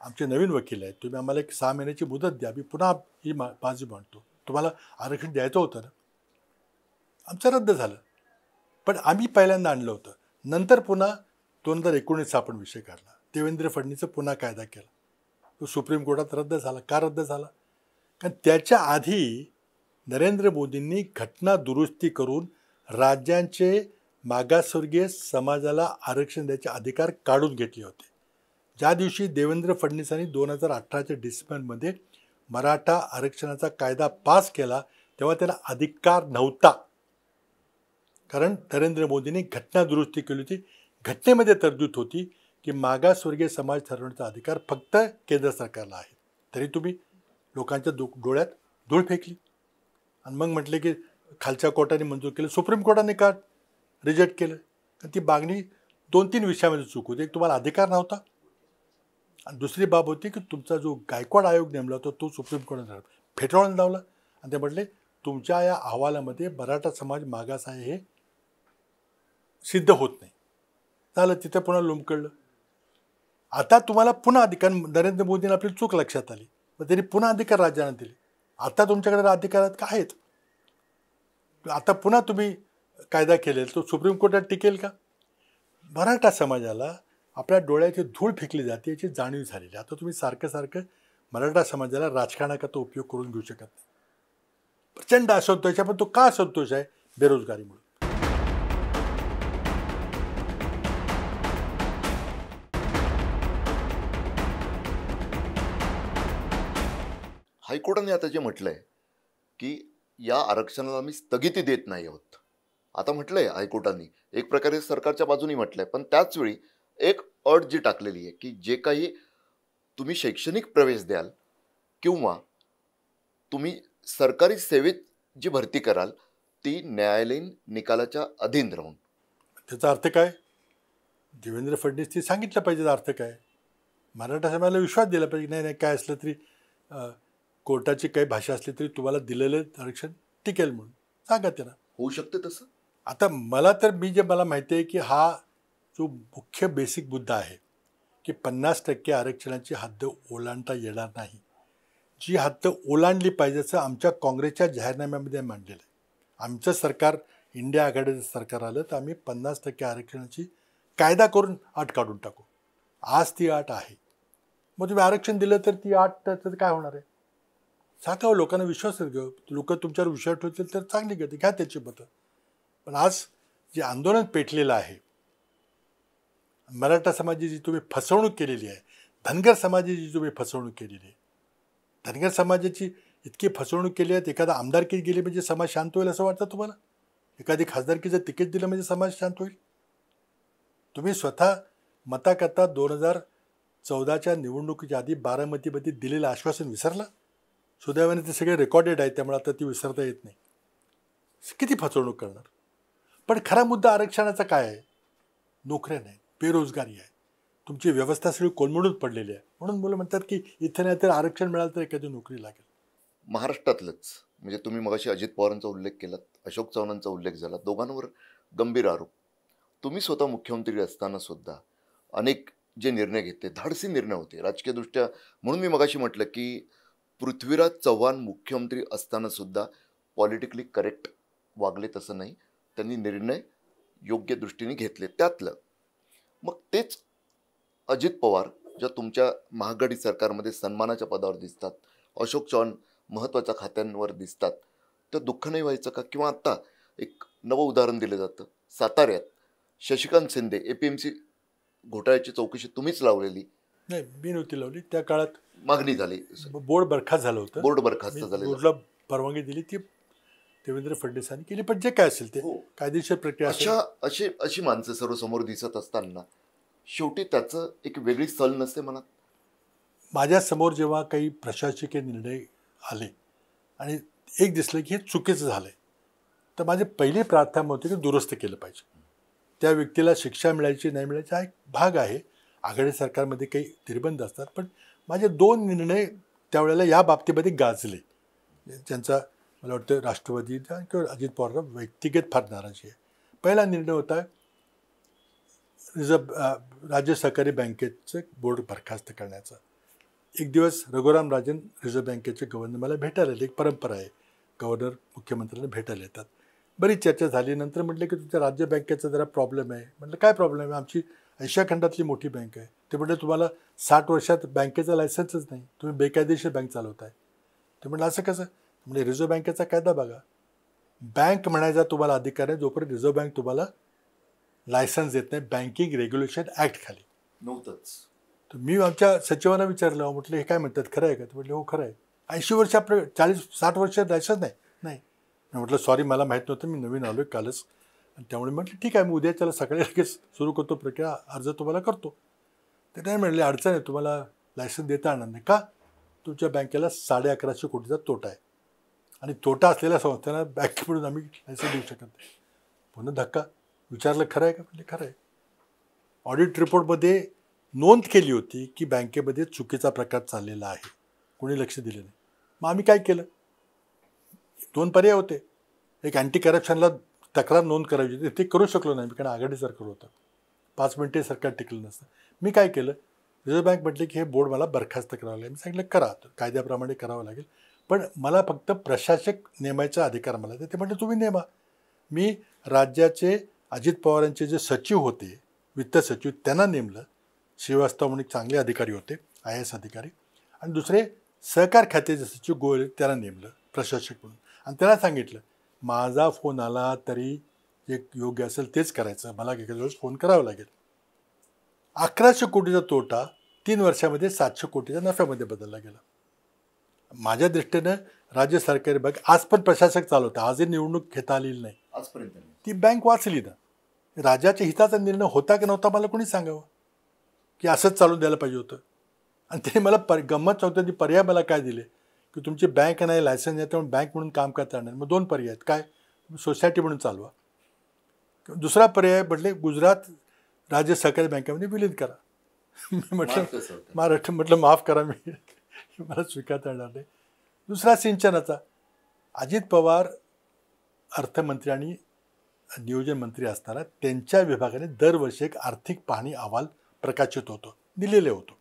आमचे नवीन वकील आहेत तुम्ही आम्हाला एक सहा महिन्याची मुदत द्या मी पुन्हा ही मा बाजू मांडतो तुम्हाला आरक्षण द्यायचं होतं ना आमचं रद्द झालं पण आम्ही पहिल्यांदा आणलं होतं नंतर पुन्हा दोन हजार एकोणीसचा आपण विषय काढला देवेंद्र फडणवीस पुन्हा कायदा केला तो सुप्रीम कोर्टात रद्द झाला का रद्द झाला कारण त्याच्या आधी नरेंद्र मोदींनी घटना दुरुस्ती करून राज्यांचे मागासवर्गीय समाजाला आरक्षण द्यायचे अधिकार काढून घेतले होते ज्या दिवशी देवेंद्र फडणवीसांनी दोन हजार अठराच्या डिसेंबरमध्ये मराठा आरक्षणाचा कायदा पास केला तेव्हा त्याला अधिकार नव्हता कारण नरेंद्र मोदींनी घटना दुरुस्ती केली होती घटनेमध्ये तरतूद होती की मागासवर्गीय समाज ठरवण्याचा अधिकार फक्त केंद्र सरकारला आहे तरी तुम्ही लोकांच्या दु डोळ्यात धूळ फेकली आणि मग म्हटले की खालच्या कोर्टाने मंजूर केलं सुप्रीम कोर्टाने का रिजेक्ट केलं आणि ती मागणी दोन तीन विषयामध्ये चूक होती एक तुम्हाला अधिकार नव्हता आणि दुसरी बाब होती की तुमचा जो गायकवाड आयोग नेमला होता तो सुप्रीम कोर्टाने फेटाळून लावला आणि ते म्हटले तुमच्या या अहवालामध्ये मराठा समाज मागास आहे हे सिद्ध होत नाही झालं तिथे पुन्हा लुमकळलं आता तुम्हाला पुन्हा अधिकार नरेंद्र मोदींना आपली चूक लक्षात आली मग त्यांनी पुन्हा अधिकार राज्यांना दिले आता तुमच्याकडे अधिकारात का आहेत आता पुन्हा तुम्ही कायदा केलेला तो सुप्रीम कोर्टात टिकेल का मराठा समाजाला आपल्या डोळ्याची धूळ फेकली जाते याची जाणीव झालेली आता तुम्ही सारखं सारखं मराठा समाजाला राजकारणाकरता उपयोग करून घेऊ शकत नाही प्रचंड असंतोष आहे पण तो का असंतोष आहे बेरोजगारीमुळे हायकोर्टाने आता जे म्हटलं आहे की या आरक्षणाला आम्ही स्थगिती देत नाही आहोत आता म्हटलं आहे हायकोर्टाने एक प्रकारे सरकारच्या बाजूनी म्हटलं आहे पण त्याचवेळी एक अट जी टाकलेली आहे की जे काही तुम्ही शैक्षणिक प्रवेश द्याल किंवा तुम्ही सरकारी सेवेत जी भरती कराल ती न्यायालयीन निकालाच्या अधीन राहून त्याचा अर्थ काय देवेंद्र फडणवीस ती सांगितलं पाहिजे अर्थ काय मराठा समाजाला विश्वास दिला पाहिजे नाही नाही काय असलं तरी कोर्टाची काही भाषा असली तरी तुम्हाला दिलेलं आरक्षण टिकेल म्हणून सांगा त्याला होऊ शकतं तसं आता मला तर मी जे मला माहिती आहे की हा जो मुख्य बेसिक मुद्दा आहे की पन्नास टक्के आरक्षणाची हद्द ओलांडता येणार नाही जी हद्द ओलांडली पाहिजे असं आमच्या काँग्रेसच्या जाहीरनाम्यामध्ये मांडलेलं आहे आमचं सरकार इंडिया आघाडीचं सरकार आलं तर आम्ही पन्नास टक्के आरक्षणाची कायदा करून आट काढून टाकू आज ती आठ आहे मग तुम्ही आरक्षण दिलं तर ती आठ त्याचं काय होणार आहे साठावं लोकांना विश्वास ग लोक तुमच्यावर विश्वास ठेवतील तर चांगली गती घ्या त्याची मतं पण आज जे आंदोलन पेटलेलं आहे मराठा समाजाची जी तुम्ही फसवणूक केलेली आहे धनगर समाजाची तुम्ही फसवणूक केलेली आहे धनगर समाजाची इतकी फसवणूक केली आहे एखादा आमदारकी गेली म्हणजे समाज शांत होईल असं वाटतं तुम्हाला एखादी खासदारकीचं तिकीट दिलं म्हणजे समाज शांत होईल तुम्ही स्वतः मताकरता दोन हजार चौदाच्या निवडणुकीच्या आधी बारामतीमध्ये दिलेलं आश्वासन विसरलं सुदैवाने ते सगळे रेकॉर्डेड आहेत त्यामुळे आता ती विसरता येत नाही किती फसवणूक करणार पण खरा मुद्दा आरक्षणाचा काय आहे नोकऱ्या नाही बेरोजगारी आहे तुमची व्यवस्था सगळी कोलमडून पडलेली आहे म्हणून मुलं म्हणतात की इथं नाही तर आरक्षण मिळालं तर एखादी नोकरी लागेल महाराष्ट्रातलंच म्हणजे तुम्ही मगाशी अजित पवारांचा उल्लेख केलात अशोक चव्हाणांचा उल्लेख झाला दोघांवर गंभीर आरोप तुम्ही स्वतः मुख्यमंत्री असताना सुद्धा अनेक जे निर्णय घेतले धाडसी निर्णय होते राजकीयदृष्ट्या म्हणून मी मगाशी म्हटलं की पृथ्वीराज चव्हाण मुख्यमंत्री असतानासुद्धा पॉलिटिकली करेक्ट वागले तसं नाही त्यांनी निर्णय योग्य दृष्टीने घेतले त्यातलं मग तेच अजित पवार ज्या तुमच्या महागडी सरकारमध्ये सन्मानाच्या पदावर दिसतात अशोक चव्हाण महत्त्वाच्या खात्यांवर दिसतात तर दुःख नाही व्हायचं का किंवा आत्ता एक नवं उदाहरण दिलं जातं साताऱ्यात Shashikant Shinde A P M C घोटाळ्याची चौकशी तुम्हीच लावलेली नाही मी नव्हती लावली त्या काळात मागणी झाली बोर्ड बरखास्त झालं होतं बोर्ड बरखास्त झालं बोर्डला परवानगी दिली ती देवेंद्र फडणवीसांनी केली पण जे काय असेल ते हो. कायदेशीर प्रक्रिया अशा अशी अशी माणसं समोर दिसत असताना शेवटी त्याचं एक वेगळी सल नसते माझ्या समोर जेव्हा काही प्रशासकीय निर्णय आले आणि एक दिसलं की हे चुकीचं झालंय तर माझे पहिले प्रार्थना होते की दुरुस्त केलं पाहिजे त्या व्यक्तीला शिक्षा मिळायची नाही मिळायची हा एक भाग आहे आघाडी सरकारमध्ये काही निर्बंध असतात पण माझे दोन निर्णय त्यावेळेला या बाबतीमध्ये गाजले ज्यांचा मला वाटतं राष्ट्रवादी किंवा अजित पवार व्यक्तिगत फार नाराजी आहे पहिला निर्णय होता रिझर्व राज्य सहकारी बँकेचं बोर्ड बरखास्त करण्याचा एक दिवस रघुराम राजन रिझर्व्ह बँकेचे गव्हर्नर मला भेटायला आले एक परंपरा आहे गव्हर्नर मुख्यमंत्र्यांना भेटायला येतात बरीच चर्चा झाली नंतर म्हटलं की तुमच्या राज्य बँकेचा जरा प्रॉब्लेम आहे म्हटलं काय प्रॉब्लेम आहे आमची आशिया खंडातली मोठी बँक आहे ते म्हटलं तुम्हाला साठ वर्षात बँकेचा लायसन्सच नाही तुम्ही बेकायदेशीर बँक चालवताय ते म्हटलं असं कसं म्हणजे रिझर्व्ह बँकेचा कायदा बघा बँक म्हणायचा तुम्हाला अधिकार आहे जोपर्यंत रिझर्व्ह बँक तुम्हाला लायसन्स देत नाही बँकिंग रेग्युलेशन ॲक्ट खाली नव्हतंच तर मी आमच्या सचिवांना विचारलं म्हटलं हे काय म्हणतात खरं आहे का ते म्हटलं हो खरं आहे ऐंशी वर्ष आपलं चाळीस साठ वर्ष लायसन्स नाही नाही मी म्हटलं सॉरी मला माहीत नव्हतं मी नवीन आलो आहे कालच आणि त्यामुळे म्हटलं ठीक आहे मी उद्या त्याला सकाळी लगेच सुरू करतो प्रक्रिया अर्ज तुम्हाला करतो ते नाही म्हणाले अडचण आहे तुम्हाला लायसन्स देता येणार नाही का तुमच्या बँकेला साडे अकराशे कोटीचा तोटा आहे आणि तोटा असलेल्या संस्थांना बँकेकडून आम्ही लायसन्स देऊ शकत नाही पुन्हा धक्का विचारलं खरं आहे का म्हणजे खरं आहे ऑडिट रिपोर्टमध्ये नोंद केली होती की बँकेमध्ये चुकीचा प्रकार चाललेला आहे कोणी लक्ष दिलं नाही मग आम्ही काय केलं दोन पर्याय होते एक अँटी करप्शनला तक्रार नोंद करायची होती ते करू शकलो नाही मी कारण आघाडी सरकार होतं पाच मिनटे सरकार टिकलं नसतं मी काय केलं रिझर्व्ह बँक म्हटले की हे बोर्ड मला बरखास्त करावं लागेल मी सांगितलं करा कायद्याप्रमाणे करावं लागेल पण मला फक्त प्रशासक नेमायचा अधिकार मला ते म्हटलं तुम्ही नेमा मी राज्याचे अजित पवारांचे जे सचिव होते वित्त सचिव त्यांना नेमलं श्रीवास्तव म्हणून चांगले अधिकारी होते आय एस अधिकारी आणि दुसरे सहकार खात्याचे सचिव गोयल त्याला नेमलं प्रशासक म्हणून आणि त्यांना सांगितलं माझा फोन आला तरी एक योग्य असेल तेच करायचं मला एखाद्या वेळेस फोन करावा लागेल अकराशे कोटीचा तोटा तीन वर्षामध्ये सातशे कोटीच्या नफ्यामध्ये बदलला गेला माझ्या दृष्टीनं राज्य सरकारी बँक आज पण प्रशासक चालवतं आजही निवडणूक घेता आलेली नाही आजपर्यंत ती बँक वाचली ना राजाच्या हिताचा निर्णय होता की नव्हता मला कोणी सांगावं की असंच चालून द्यायला पाहिजे होतं आणि ते मला पर गंमत सांगतो पर्याय मला काय दिले की तुमची बँक नाही लायसन्स नाही त्यामुळे बँक म्हणून काम करता येणार मग दोन पर्याय आहेत काय सोसायटी म्हणून चालवा दुसरा पर्याय म्हटले गुजरात राज्य सहकारी बँकेमध्ये विलीन करा मी म्हटलं महाराष्ट्र म्हटलं माफ करा मी मला स्वीकारता येणार नाही दुसरा सिंचनाचा अजित पवार अर्थमंत्री आणि नियोजन मंत्री असताना त्यांच्या विभागाने दरवर्षी एक आर्थिक पाहणी अहवाल प्रकाशित होतो दिलेले होतो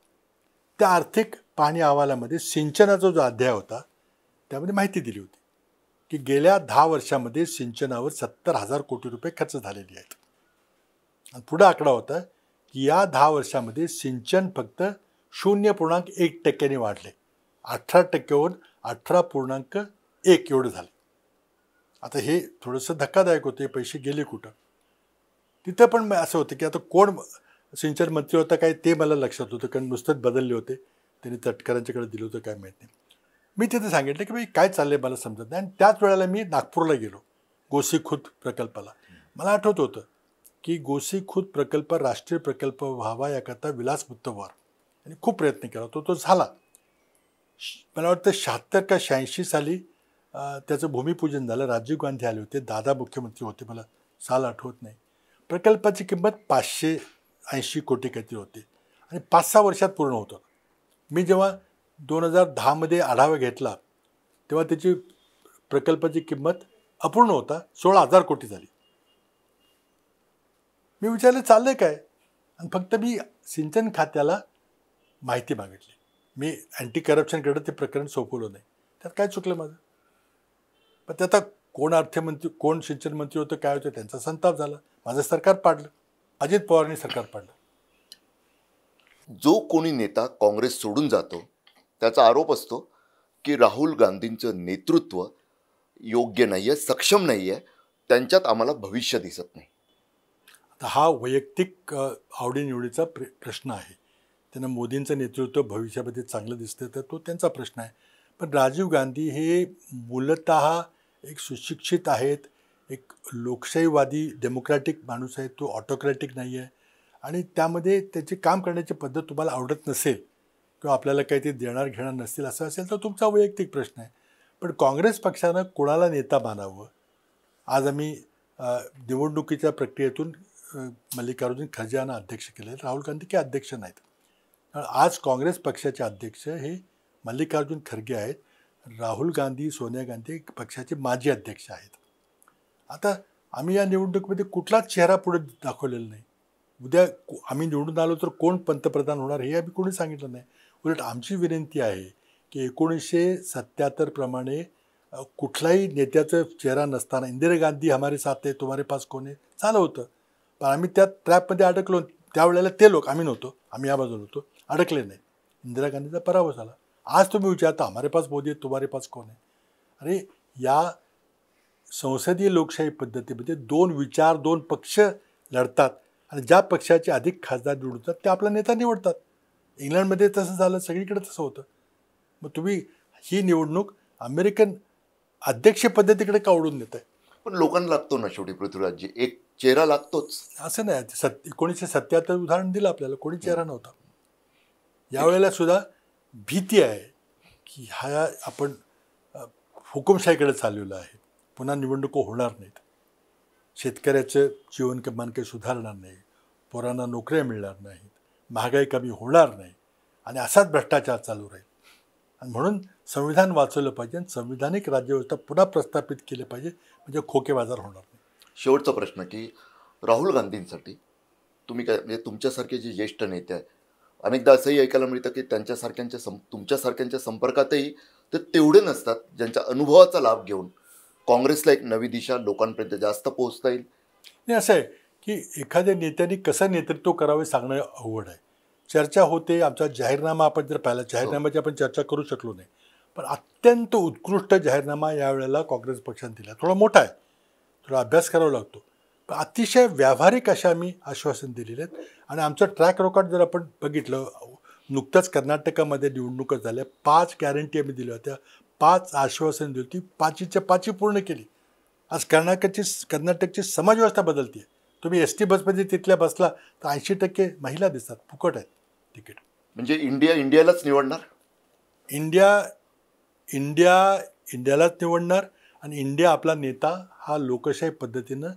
त्या आर्थिक पाहणी अहवालामध्ये सिंचनाचा जो अध्याय होता त्यामध्ये माहिती दिली होती की गेल्या दहा वर्षामध्ये सिंचनावर सत्तर हजार कोटी रुपये खर्च झालेले आहेत पुढं आकडा होता की या दहा वर्षामध्ये सिंचन फक्त शून्य पूर्णांक एक टक्क्याने वाढले अठरा टक्क्याहून अठरा पूर्णांक एक एवढं झालं आता हे थोडंसं धक्कादायक होते पैसे गेले कुठं तिथं पण असं होतं की आता कोण सिंचन मंत्री होता काय ते मला लक्षात होतं कारण नुसतंच बदलले होते त्यांनी तटकरांच्याकडे दिलं होतं काय माहीत नाही मी तिथे सांगितलं की बाई काय चाललं आहे मला समजत नाही आणि त्याच वेळेला मी नागपूरला गेलो गोसीखुद प्रकल्पाला मला आठवत होतं की गोसी खुद प्रकल्प राष्ट्रीय प्रकल्प व्हावा याकरता विलास मुत्तवार यांनी खूप प्रयत्न केला तो तो झाला मला वाटतं शहात्तर का शहाऐंशी साली त्याचं भूमिपूजन झालं राजीव गांधी आले होते दादा मुख्यमंत्री होते मला साल आठवत नाही प्रकल्पाची किंमत पाचशे ऐंशी कोटी काहीतरी होती आणि पाच सहा वर्षात पूर्ण होतं मी जेव्हा दोन हजार दहामध्ये आढावा घेतला तेव्हा त्याची प्रकल्पाची किंमत अपूर्ण होता सोळा हजार कोटी झाली मी विचारलं चाललं काय आणि फक्त मी सिंचन खात्याला माहिती मागितली मी अँटी करप्शनकडे ते प्रकरण सोपवलं नाही त्यात काय चुकलं माझं पण त्यात कोण अर्थमंत्री कोण सिंचन मंत्री होतं काय होतं त्यांचा संताप झाला माझं सरकार पाडलं अजित पवारांनी सरकार पाडलं जो कोणी नेता काँग्रेस सोडून जातो त्याचा आरोप असतो की राहुल गांधींचं नेतृत्व योग्य नाही आहे सक्षम नाही आहे त्यांच्यात आम्हाला भविष्य दिसत नाही तर हा वैयक्तिक आवडीनिवडीचा प्र प्रश्न आहे त्यांना मोदींचं नेतृत्व भविष्यामध्ये चांगलं दिसतं तर तो त्यांचा प्रश्न आहे पण राजीव गांधी हे मूलत एक सुशिक्षित आहेत एक लोकशाहीवादी डेमोक्रॅटिक माणूस आहे तो ऑटोक्रॅटिक नाही आहे आणि त्यामध्ये त्याची काम करण्याची पद्धत तुम्हाला आवडत नसेल किंवा आपल्याला काही ते देणार घेणार नसतील असं असेल तर तुमचा वैयक्तिक प्रश्न आहे पण काँग्रेस पक्षानं कोणाला नेता मानावं आज आम्ही निवडणुकीच्या प्रक्रियेतून मल्लिकार्जुन खजाना अध्यक्ष केले राहुल गांधी काही अध्यक्ष नाहीत आज काँग्रेस पक्षाचे अध्यक्ष हे मल्लिकार्जुन खरगे आहेत राहुल गांधी सोनिया गांधी पक्षाचे माजी अध्यक्ष आहेत आता आम्ही या निवडणुकीमध्ये कुठलाच चेहरा पुढे दाखवलेला नाही उद्या आम्ही निवडून आलो तर कोण पंतप्रधान होणार हे आम्ही कोणी सांगितलं नाही उलट आमची विनंती आहे की एकोणीसशे सत्याहत्तरप्रमाणे कुठलाही नेत्याचा चेहरा नसताना इंदिरा गांधी हमारे साथ आहे तुम्हारे पास कोण आहे झालं होतं पण आम्ही त्या ट्रॅपमध्ये अडकलो त्यावेळेला ते लोक आम्ही नव्हतो आम्ही या बाजूला होतो अडकले नाही इंदिरा गांधीचा पराभव झाला आज तुम्ही विचारता हमारे पास मोदी तुम्हारे पास कोण आहे अरे या संसदीय लोकशाही पद्धतीमध्ये दोन विचार दोन पक्ष लढतात आणि ज्या पक्षाचे अधिक खासदार निवडतात ते आपला नेता निवडतात इंग्लंडमध्ये तसं झालं सगळीकडे तसं होतं मग तुम्ही ही निवडणूक अमेरिकन अध्यक्ष पद्धतीकडे का ओढून देत आहे पण लोकांना लागतो ना शेवटी पृथ्वीराजजी एक चेहरा लागतोच असं नाही सत् एकोणीसशे सत्याहत्तर उदाहरण दिलं आपल्याला कोणी चेहरा नव्हता यावेळेला सुद्धा भीती आहे की ह्या आपण हुकुमशाहीकडे चाललेलो आहे पुन्हा निवडणुका होणार नाहीत शेतकऱ्याचं जीवन किमान काही सुधारणार नाही पोरांना नोकऱ्या मिळणार नाहीत महागाई कमी होणार नाही आणि असाच भ्रष्टाचार चालू राहील आणि म्हणून संविधान वाचवलं पाहिजे आणि संविधानिक राज्यव्यवस्था पुन्हा प्रस्थापित केली पाहिजे म्हणजे खोके बाजार होणार शेवटचा प्रश्न की राहुल गांधींसाठी तुम्ही काय म्हणजे तुमच्यासारखे जे ज्येष्ठ नेते आहेत अनेकदा असंही ऐकायला मिळतं की त्यांच्यासारख्यांच्या सं तुमच्यासारख्यांच्या संपर्कातही ते तेवढे नसतात ज्यांच्या अनुभवाचा लाभ घेऊन काँग्रेसला एक नवी दिशा लोकांपर्यंत जास्त पोहोचता येईल नाही असं आहे की एखाद्या नेत्याने कसं नेतृत्व करावे सांगणं अवघड आहे चर्चा होते आमचा जाहीरनामा आपण जर पाहिला जाहीरनाम्याची हो. आपण चर्चा करू शकलो नाही पण अत्यंत उत्कृष्ट जाहीरनामा यावेळेला काँग्रेस पक्षाने दिला थोडा मोठा आहे अभ्यास करावा लागतो पण अतिशय व्यावहारिक अशा आम्ही आश्वासन दिलेले आहेत आणि आमचं ट्रॅक रेकॉर्ड जर आपण बघितलं नुकतंच कर्नाटकामध्ये निवडणुका झाल्या पाच गॅरंटी आम्ही दिल्या होत्या पाच आश्वासन दिली होती पाचीच्या पाचवी पूर्ण केली आज कर्नाटकची कर्नाटकची समाजव्यवस्था बदलते तुम्ही एस टी बसमध्ये तिथल्या बसला तर ऐंशी टक्के महिला दिसतात फुकट आहेत तिकीट म्हणजे इंडिया इंडियालाच निवडणार इंडिया इंडिया इंडियालाच निवडणार आणि इंडिया आपला नेता हा लोकशाही पद्धतीनं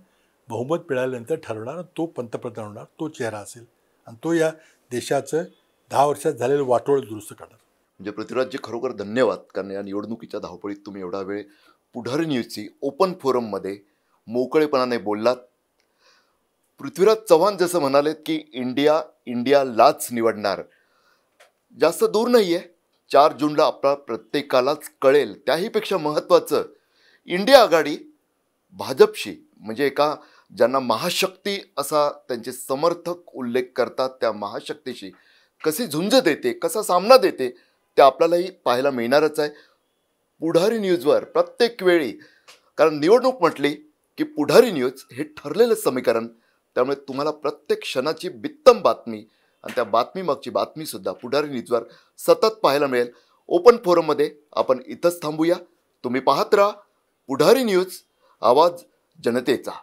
बहुमत मिळाल्यानंतर ठरवणार तो पंतप्रधान होणार तो चेहरा असेल आणि तो या देशाचं दहा वर्षात झालेलं वाटोळ दुरुस्त करणार म्हणजे पृथ्वीराज खरोखर धन्यवाद कारण या निवडणुकीच्या धावपळीत तुम्ही एवढा वेळ पुढारी न्यूजची ओपन फोरममध्ये मोकळेपणाने बोललात पृथ्वीराज चव्हाण जसं म्हणालेत की इंडिया इंडियालाच निवडणार जास्त दूर नाही आहे चार जूनला आपला प्रत्येकालाच कळेल त्याहीपेक्षा महत्त्वाचं इंडिया आघाडी भाजपशी म्हणजे एका ज्यांना महाशक्ती असा त्यांचे समर्थक उल्लेख करतात त्या महाशक्तीशी कशी झुंज देते कसा सामना देते ते आपल्यालाही पाहायला मिळणारच आहे पुढारी न्यूजवर प्रत्येक वेळी कारण निवडणूक म्हटली की पुढारी न्यूज हे ठरलेलं समीकरण त्यामुळे तुम्हाला प्रत्येक क्षणाची बित्तम बातमी आणि त्या बातमीमागची बातमीसुद्धा पुढारी न्यूजवर सतत पाहायला मिळेल ओपन फोरममध्ये आपण इथंच थांबूया तुम्ही पाहत राहा पुढारी न्यूज आवाज जनतेचा